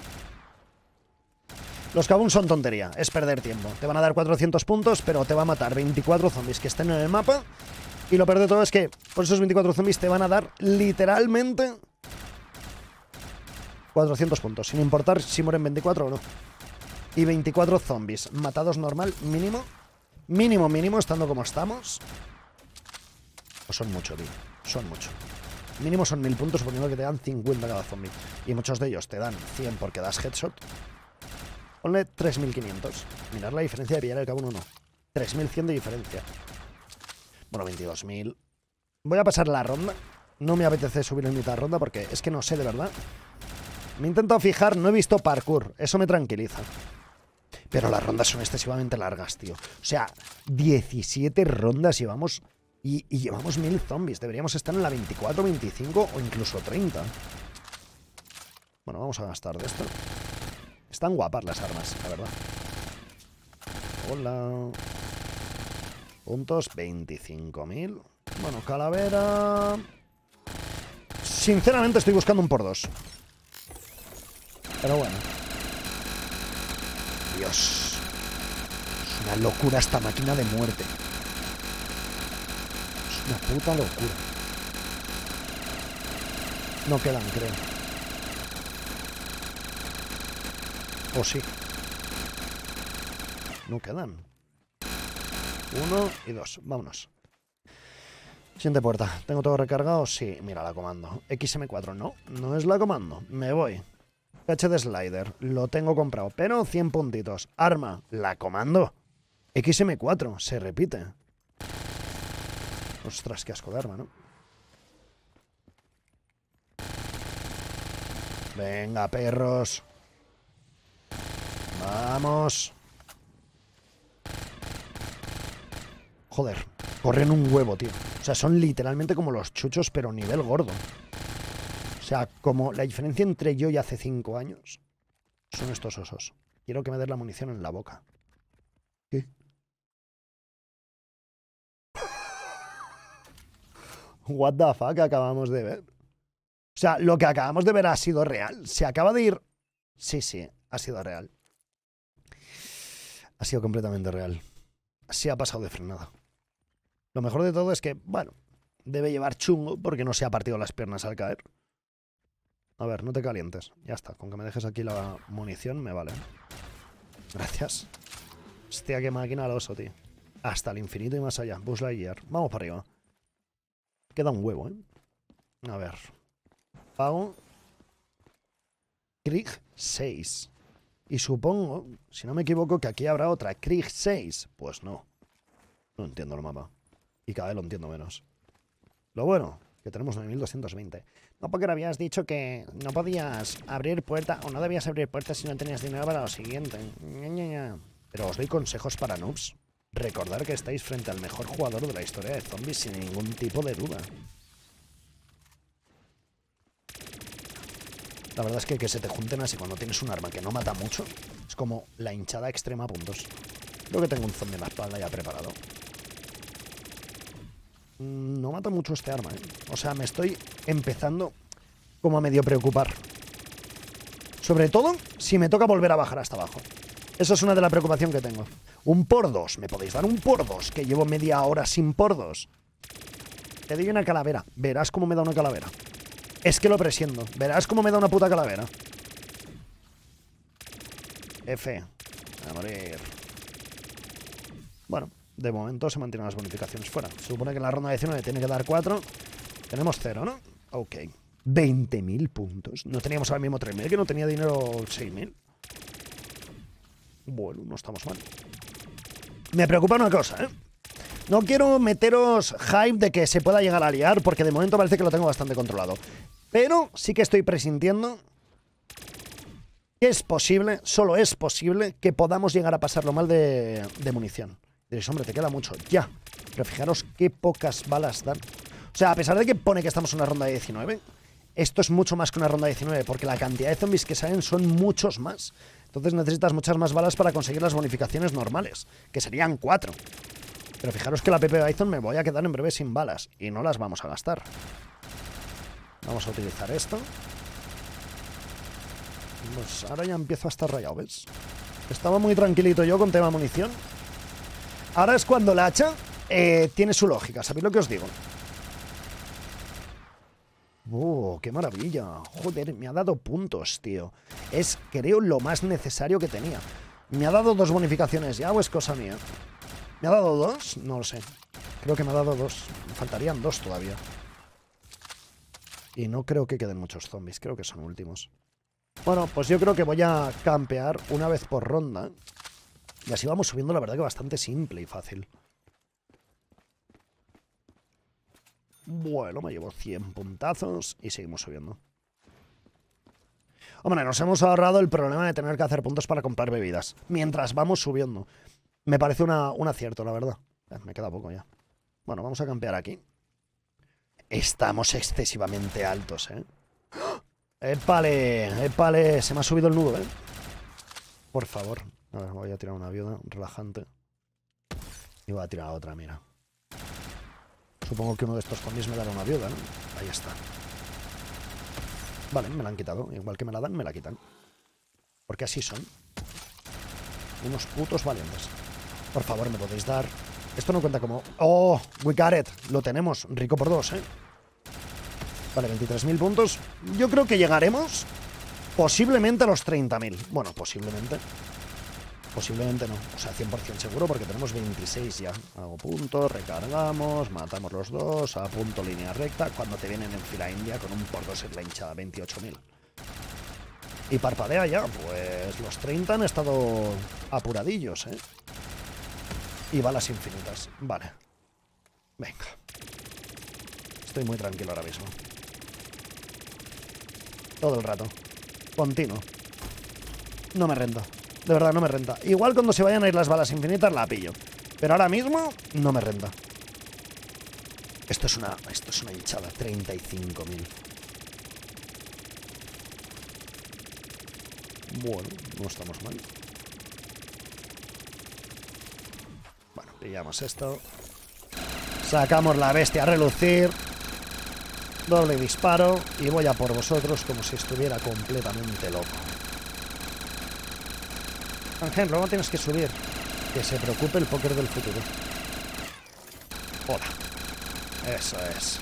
Los cabuns son tontería. Es perder tiempo. Te van a dar 400 puntos, pero te va a matar 24 zombies que estén en el mapa. Y lo peor de todo es que por esos 24 zombies te van a dar literalmente... 400 puntos, sin importar si mueren 24 o no y 24 zombies. Matados normal, mínimo. Mínimo, mínimo, estando como estamos. O son mucho, tío. Son mucho. Mínimo son mil puntos, suponiendo que te dan 50 cada zombie. Y muchos de ellos te dan 100 porque das headshot. Ponle 3500. Mirad la diferencia de pillar el cabo uno. 3100 de diferencia. Bueno, 22.000. Voy a pasar la ronda. No me apetece subir en mitad de ronda porque es que no sé de verdad. Me he intentado fijar, no he visto parkour. Eso me tranquiliza. Pero las rondas son excesivamente largas, tío. O sea, 17 rondas llevamos y, llevamos mil zombies. Deberíamos estar en la 24, 25 o incluso 30. Bueno, vamos a gastar de esto. Están guapas las armas, la verdad. Hola. Puntos 25.000. Bueno, calavera... Sinceramente estoy buscando un por dos. Pero bueno. Dios. Es una locura esta máquina de muerte. Es una puta locura. No quedan, creo. O sí. No quedan. Uno y dos. Vámonos. Siguiente puerta. ¿Tengo todo recargado? Sí, mira la comando. XM4. No, no es la comando. Me voy. Cache de slider, lo tengo comprado, pero 100 puntitos. Arma, la comando. XM4, se repite. Ostras, qué asco de arma, ¿no? Venga, perros. Vamos. Joder, corren un huevo, tío. O sea, son literalmente como los chuchos, pero nivel gordo sea, como la diferencia entre yo y hace cinco años son estos osos. Quiero que me des la munición en la boca. ¿Qué? What the fuck acabamos de ver. O sea, lo que acabamos de ver ha sido real. Se acaba de ir. Sí, sí, ha sido real. Ha sido completamente real. Se ha pasado de frenada. Lo mejor de todo es que, bueno, debe llevar chungo porque no se ha partido las piernas al caer. A ver, no te calientes. Ya está, con que me dejes aquí la munición me vale. Gracias. Hostia, qué máquina al oso, tío. Hasta el infinito y más allá. Buslayer, Lightyear. Vamos para arriba. Queda un huevo, ¿eh? A ver. Pago. Krieg 6. Y supongo, si no me equivoco, que aquí habrá otra Krieg 6. Pues no. No entiendo el mapa. Y cada vez lo entiendo menos. Lo bueno, que tenemos 9220. No porque habías dicho que no podías abrir puerta o no debías abrir puertas si no tenías dinero para lo siguiente. Pero os doy consejos para noobs. Recordar que estáis frente al mejor jugador de la historia de zombies sin ningún tipo de duda. La verdad es que que se te junten así cuando tienes un arma que no mata mucho es como la hinchada extrema a puntos. Creo que tengo un zombie en la espalda ya preparado. Mm, no mata mucho este arma, ¿eh? O sea, me estoy empezando como a medio preocupar. Sobre todo si me toca volver a bajar hasta abajo. Esa es una de las preocupaciones que tengo. Un por dos. ¿Me podéis dar un por dos? Que llevo media hora sin por dos. Te doy una calavera. Verás cómo me da una calavera. Es que lo presiento. Verás cómo me da una puta calavera. F. A morir. Bueno, de momento se mantienen las bonificaciones fuera. Se supone que en la ronda 19 tiene que dar 4. Tenemos 0, ¿no? Ok. 20.000 puntos. No teníamos ahora mismo 3.000, que no tenía dinero 6.000. Bueno, no estamos mal. Me preocupa una cosa, ¿eh? No quiero meteros hype de que se pueda llegar a liar, porque de momento parece que lo tengo bastante controlado. Pero sí que estoy presintiendo que es posible, solo es posible, que podamos llegar a pasarlo mal de munición. Diréis, hombre, te queda mucho. Ya. Pero fijaros qué pocas balas dan. O sea, a pesar de que pone que estamos en una ronda de 19, esto es mucho más que una ronda de 19, porque la cantidad de zombies que salen son muchos más. Entonces necesitas muchas más balas para conseguir las bonificaciones normales, que serían 4. Pero fijaros que la PP Aizon me voy a quedar en breve sin balas, y no las vamos a gastar. Vamos a utilizar esto. Pues ahora ya empiezo a estar rayado, ¿ves? Estaba muy tranquilito yo con tema munición, Ahora es cuando la hacha eh, tiene su lógica, ¿sabéis lo que os digo? ¡Oh, qué maravilla! Joder, me ha dado puntos, tío. Es, creo, lo más necesario que tenía. Me ha dado dos bonificaciones ya, o es cosa mía. ¿Me ha dado dos? No lo sé. Creo que me ha dado dos. Me faltarían dos todavía. Y no creo que queden muchos zombies, creo que son últimos. Bueno, pues yo creo que voy a campear una vez por ronda. Y así vamos subiendo, la verdad que bastante simple y fácil. Bueno, me llevo 100 puntazos y seguimos subiendo. Hombre, nos hemos ahorrado el problema de tener que hacer puntos para comprar bebidas. Mientras vamos subiendo. Me parece un acierto, la verdad. Eh, me queda poco ya. Bueno, vamos a campear aquí. Estamos excesivamente altos, ¿eh? ¡Epale! ¡Ah! ¡Epale! Se me ha subido el nudo, ¿eh? Por favor. A ver, voy a tirar una viuda relajante. Y voy a tirar otra, mira. Supongo que uno de estos combis me dará una viuda, ¿no? Ahí está. Vale, me la han quitado. Igual que me la dan, me la quitan. Porque así son. Unos putos valientes. Por favor, ¿me podéis dar? Esto no cuenta como... ¡Oh! ¡We got it! Lo tenemos. Rico por dos, ¿eh? Vale, 23.000 puntos. Yo creo que llegaremos posiblemente a los 30.000. Bueno, posiblemente. Posiblemente no, o sea, 100% seguro porque tenemos 26 ya. Hago punto, recargamos, matamos los dos, a punto línea recta, cuando te vienen en fila india con un por dos en la hinchada, 28.000. Y parpadea ya, pues los 30 han estado apuradillos, ¿eh? Y balas infinitas, vale. Venga. Estoy muy tranquilo ahora mismo. Todo el rato. Continuo. No me rendo. De verdad, no me renta. Igual cuando se vayan a ir las balas infinitas la pillo. Pero ahora mismo no me renta. Esto es una, esto es una hinchada. 35.000. Bueno, no estamos mal. Bueno, pillamos esto. Sacamos la bestia a relucir. Doble disparo. Y voy a por vosotros como si estuviera completamente loco. Ángel, luego tienes que subir. Que se preocupe el póker del futuro. Hola. Eso es.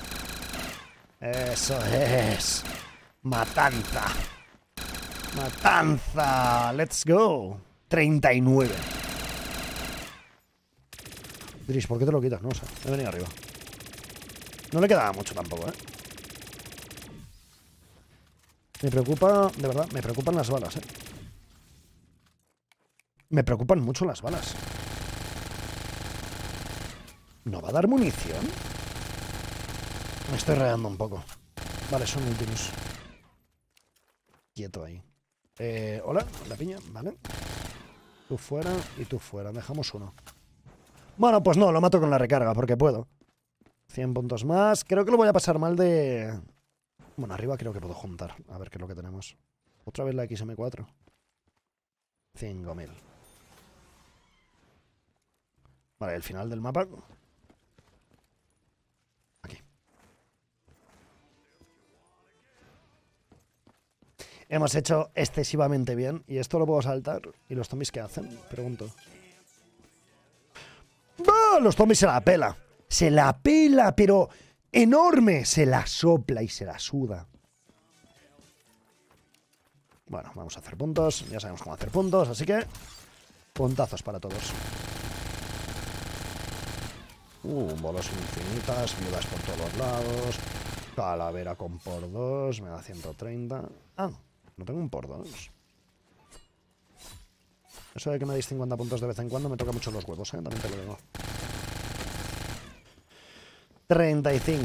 Eso es. Matanza. Matanza. Let's go. 39. Gris, ¿por qué te lo quitas? No o sé. Sea, he venido arriba. No le quedaba mucho tampoco, ¿eh? Me preocupa, de verdad, me preocupan las balas, ¿eh? Me preocupan mucho las balas. ¿No va a dar munición? Me estoy reando un poco. Vale, son últimos. Quieto ahí. Eh, hola, la piña, vale. Tú fuera y tú fuera. Dejamos uno. Bueno, pues no, lo mato con la recarga, porque puedo. 100 puntos más. Creo que lo voy a pasar mal de... Bueno, arriba creo que puedo juntar. A ver qué es lo que tenemos. Otra vez la XM4. 5.000. Vale, el final del mapa. Aquí. Hemos hecho excesivamente bien. ¿Y esto lo puedo saltar? ¿Y los zombies qué hacen? Pregunto. ¡Bah! Los zombies se la pela. Se la pela, pero enorme. Se la sopla y se la suda. Bueno, vamos a hacer puntos. Ya sabemos cómo hacer puntos, así que... Puntazos para todos. Uh, bolos infinitas, viudas por todos lados. Calavera con por dos, me da 130. Ah, no tengo un por 2. Eso de que me deis 50 puntos de vez en cuando me toca mucho los huevos, ¿eh? También te lo digo. 35.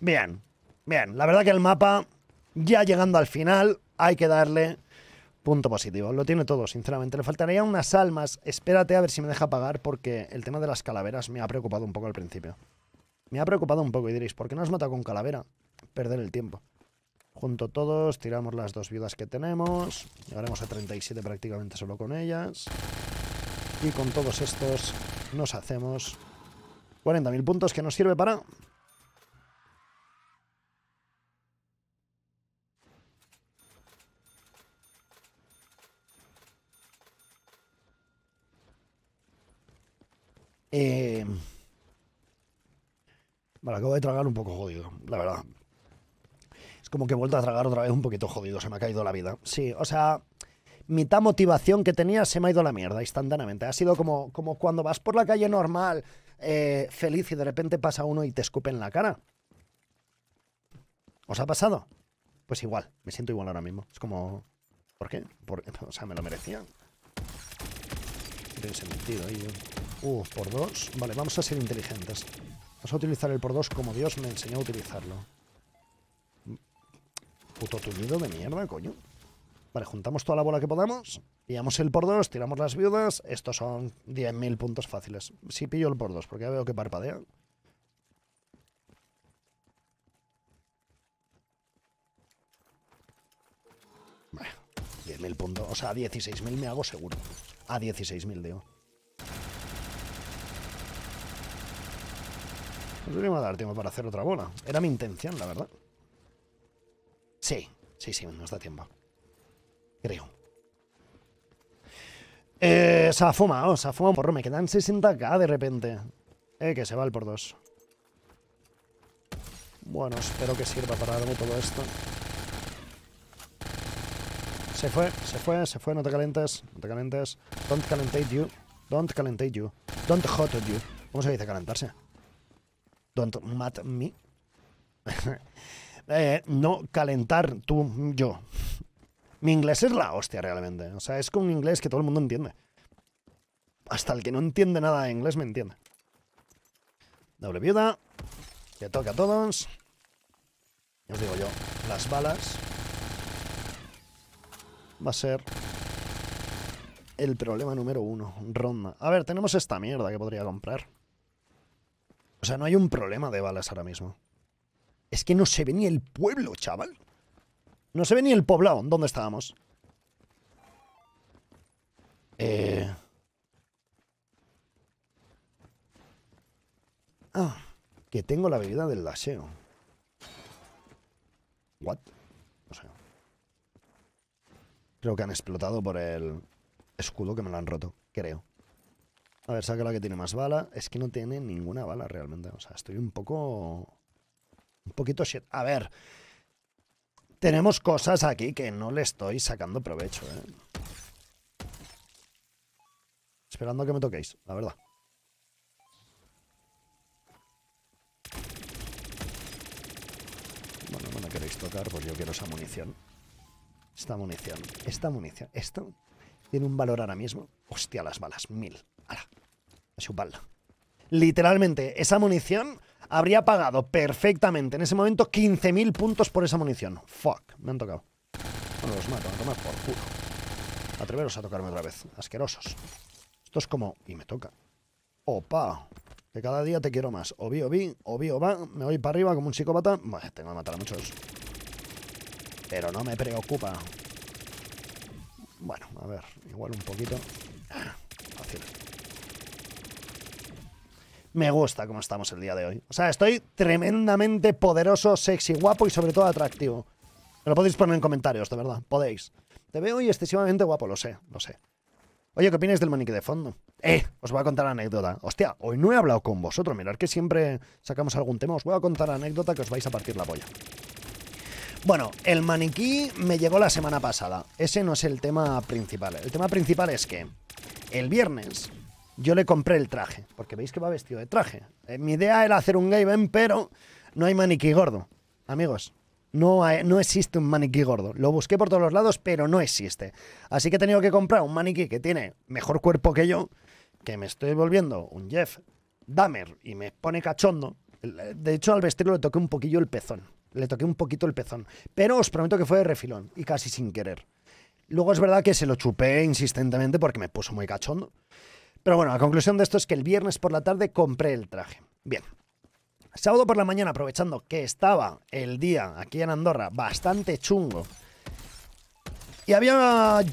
Bien, bien. La verdad que el mapa, ya llegando al final, hay que darle punto positivo. Lo tiene todo, sinceramente. Le faltaría unas almas, Espérate a ver si me deja pagar porque el tema de las calaveras me ha preocupado un poco al principio. Me ha preocupado un poco y diréis, ¿por qué no has matado con calavera? Perder el tiempo. Junto todos, tiramos las dos viudas que tenemos. Llegaremos a 37 prácticamente solo con ellas. Y con todos estos nos hacemos 40.000 puntos que nos sirve para Eh, vale, acabo de tragar un poco jodido, la verdad. Es como que he vuelto a tragar otra vez un poquito jodido, se me ha caído la vida. Sí, o sea, mitad motivación que tenía se me ha ido la mierda instantáneamente. Ha sido como, como cuando vas por la calle normal, eh, feliz, y de repente pasa uno y te escupe en la cara. ¿Os ha pasado? Pues igual, me siento igual ahora mismo. Es como, ¿por qué? ¿Por qué? o sea, me lo merecía tiene sentido. ahí. Uh, por dos. Vale, vamos a ser inteligentes. Vamos a utilizar el por dos como Dios me enseñó a utilizarlo. Puto tuñido de mierda, coño. Vale, juntamos toda la bola que podamos, pillamos el por dos, tiramos las viudas. Estos son 10.000 puntos fáciles. Si pillo el por dos, porque ya veo que parpadea. 10.000 puntos. O sea, a 16.000 me hago seguro. A 16.000, digo. Nos a dar tiempo para hacer otra bola. Era mi intención, la verdad. Sí, sí, sí, nos da tiempo. Creo. Eh, se ha fumado, se ha fumado porro. Me quedan 60k de repente. Eh, que se va el por dos. Bueno, espero que sirva para darme todo esto. Se fue, se fue, se fue, no te calentes, no te calentes. Don't calentate you. Don't calentate you. Don't hot you. ¿Cómo se dice calentarse? Don't mat me. Eh, no calentar tú, yo. Mi inglés es la hostia realmente. O sea, es como un inglés que todo el mundo entiende. Hasta el que no entiende nada de inglés me entiende. Doble viuda. Que toca a todos. Ya os digo yo, las balas va a ser el problema número uno. Ronda. A ver, tenemos esta mierda que podría comprar. O sea, no hay un problema de balas ahora mismo. Es que no se ve ni el pueblo, chaval. No se ve ni el poblado. ¿Dónde estábamos? Eh... Ah, que tengo la bebida del laseo. Creo que han explotado por el escudo que me lo han roto, creo. A ver, saca la que tiene más bala. Es que no tiene ninguna bala realmente. O sea, estoy un poco... Un poquito shit. A ver. Tenemos cosas aquí que no le estoy sacando provecho, ¿eh? Esperando a que me toquéis, la verdad. Bueno, no me queréis tocar, pues yo quiero esa munición. Esta munición, esta munición, esto tiene un valor ahora mismo. Hostia, las balas, mil. Ala, a Literalmente, esa munición habría pagado perfectamente en ese momento 15.000 puntos por esa munición. Fuck, me han tocado. Bueno, los mato, no más por culo. Atreveros a tocarme otra vez, asquerosos. Esto es como... Y me toca. Opa, que cada día te quiero más. obvio, vi, o va. Me voy para arriba como un psicópata. Bueno, tengo que matar a muchos. Pero no me preocupa. Bueno, a ver, igual un poquito. Ah, fácil. Me gusta cómo estamos el día de hoy. O sea, estoy tremendamente poderoso, sexy, guapo y sobre todo atractivo. Me lo podéis poner en comentarios, de verdad. Podéis. Te veo y excesivamente guapo, lo sé, lo sé. Oye, ¿qué opináis del maniquí de fondo? Eh, os voy a contar anécdota. Hostia, hoy no he hablado con vosotros. Mirad que siempre sacamos algún tema. Os voy a contar anécdota que os vais a partir la polla. Bueno, el maniquí me llegó la semana pasada. Ese no es el tema principal. El tema principal es que el viernes yo le compré el traje, porque veis que va vestido de traje. Eh, mi idea era hacer un game, pero no hay maniquí gordo. Amigos, no, no existe un maniquí gordo. Lo busqué por todos los lados, pero no existe. Así que he tenido que comprar un maniquí que tiene mejor cuerpo que yo, que me estoy volviendo un Jeff Dahmer y me pone cachondo. De hecho, al vestirlo le toqué un poquillo el pezón le toqué un poquito el pezón. Pero os prometo que fue de refilón y casi sin querer. Luego es verdad que se lo chupé insistentemente porque me puso muy cachondo. Pero bueno, la conclusión de esto es que el viernes por la tarde compré el traje. Bien. Sábado por la mañana, aprovechando que estaba el día aquí en Andorra bastante chungo. Y había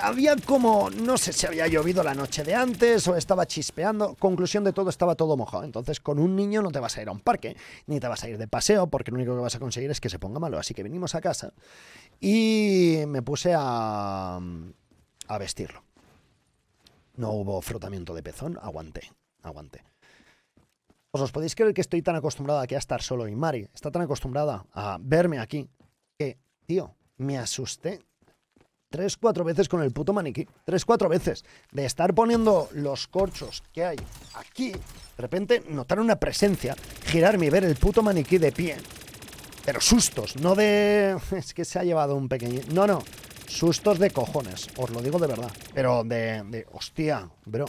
había como, no sé si había llovido la noche de antes o estaba chispeando. Conclusión de todo, estaba todo mojado. Entonces, con un niño no te vas a ir a un parque, ni te vas a ir de paseo, porque lo único que vas a conseguir es que se ponga malo. Así que vinimos a casa y me puse a, a vestirlo. No hubo frotamiento de pezón, aguanté, aguanté. ¿Os, podéis creer que estoy tan acostumbrada aquí a estar solo y Mari está tan acostumbrada a verme aquí que, tío, me asusté tres, cuatro veces con el puto maniquí. Tres, cuatro veces. De estar poniendo los corchos que hay aquí, de repente notar una presencia, girarme y ver el puto maniquí de pie. Pero sustos, no de... Es que se ha llevado un pequeño... No, no. Sustos de cojones, os lo digo de verdad. Pero de... de... Hostia, bro.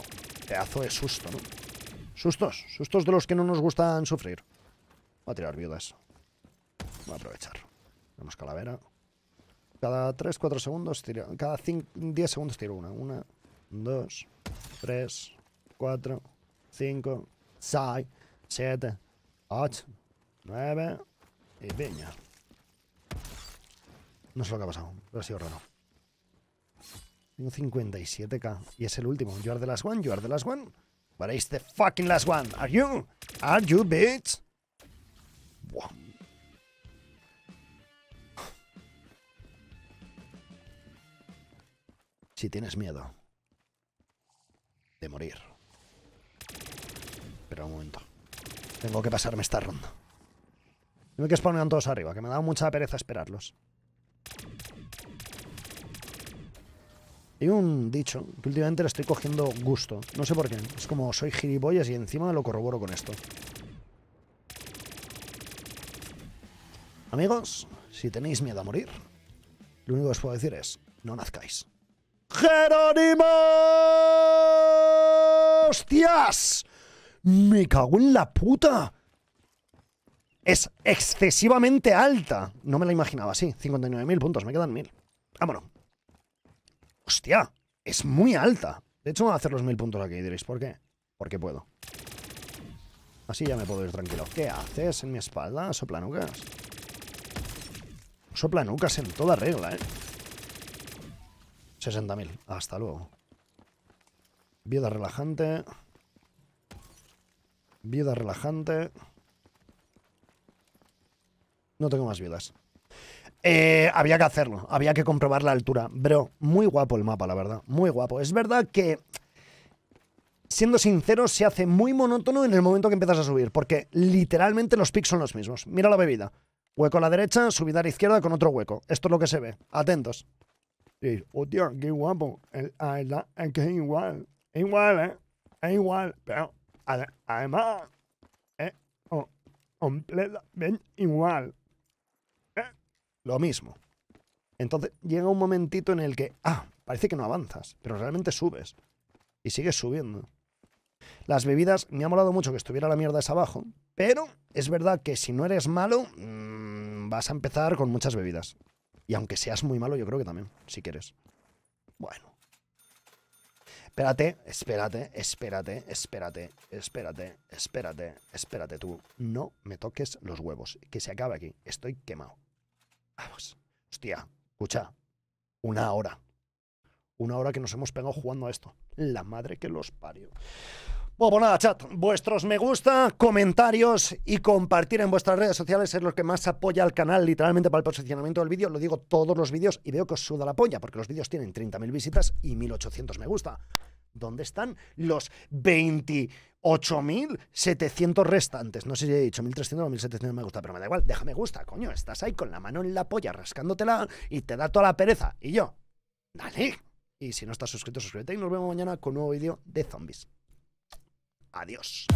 Pedazo de susto, ¿no? Sustos, sustos de los que no nos gustan sufrir. Voy a tirar viudas. Voy a aprovechar. vamos calavera. Cada 3, 4 segundos tiro. Cada 5, 10 segundos tiro una. 1, 2, 3, 4, 5, 6, 7, 8, 9 y piña. No sé lo que ha pasado, pero ha sido raro. Tengo 57k y es el último. You are the last one, you are the last one. But it's the fucking last one. Are you? Are you, bitch? Buah. si tienes miedo de morir. Pero un momento. Tengo que pasarme esta ronda. Tengo que a todos arriba, que me da mucha pereza esperarlos. Hay un dicho que últimamente le estoy cogiendo gusto. No sé por qué. Es como soy gilipollas y encima lo corroboro con esto. Amigos, si tenéis miedo a morir, lo único que os puedo decir es, no nazcáis. Jerónimo. ¡Hostias! Me cago en la puta. Es excesivamente alta. No me la imaginaba así. 59.000 puntos, me quedan 1.000. Vámonos. Ah, Hostia, es muy alta. De hecho, voy a hacer los 1.000 puntos aquí, diréis. ¿Por qué? Porque puedo. Así ya me puedo ir tranquilo. ¿Qué haces en mi espalda, soplanucas? Soplanucas en toda regla, ¿eh? 60.000. Hasta luego. Vida relajante. Vida relajante. No tengo más vidas. Eh, había que hacerlo, había que comprobar la altura. Bro, muy guapo el mapa, la verdad. Muy guapo. Es verdad que, siendo sincero, se hace muy monótono en el momento que empiezas a subir, porque literalmente los pics son los mismos. Mira la bebida. Hueco a la derecha, subida a la izquierda con otro hueco. Esto es lo que se ve. Atentos. Dices, oh tío, qué guapo, es ah, que es igual, es igual, ¿eh? es igual, pero además es completamente igual. ¿eh? Lo mismo. Entonces llega un momentito en el que, ah, parece que no avanzas, pero realmente subes. Y sigues subiendo. Las bebidas, me ha molado mucho que estuviera la mierda esa abajo, pero es verdad que si no eres malo, mm, vas a empezar con muchas bebidas. Y aunque seas muy malo, yo creo que también, si quieres. Bueno. Espérate, espérate, espérate, espérate, espérate, espérate, espérate tú. No me toques los huevos, que se acabe aquí. Estoy quemado. Vamos. Hostia, escucha. Una hora. Una hora que nos hemos pegado jugando a esto. La madre que los parió. Bueno, pues nada, chat, vuestros me gusta, comentarios y compartir en vuestras redes sociales es lo que más apoya al canal, literalmente para el posicionamiento del vídeo. Lo digo todos los vídeos y veo que os suda la polla, porque los vídeos tienen 30.000 visitas y 1.800 me gusta. ¿Dónde están los 28.700 restantes? No sé si he dicho 1.300 o 1.700 me gusta, pero me da igual, déjame gusta, coño. Estás ahí con la mano en la polla, rascándotela y te da toda la pereza. Y yo, dale. Y si no estás suscrito, suscríbete y nos vemos mañana con un nuevo vídeo de zombies. Adiós.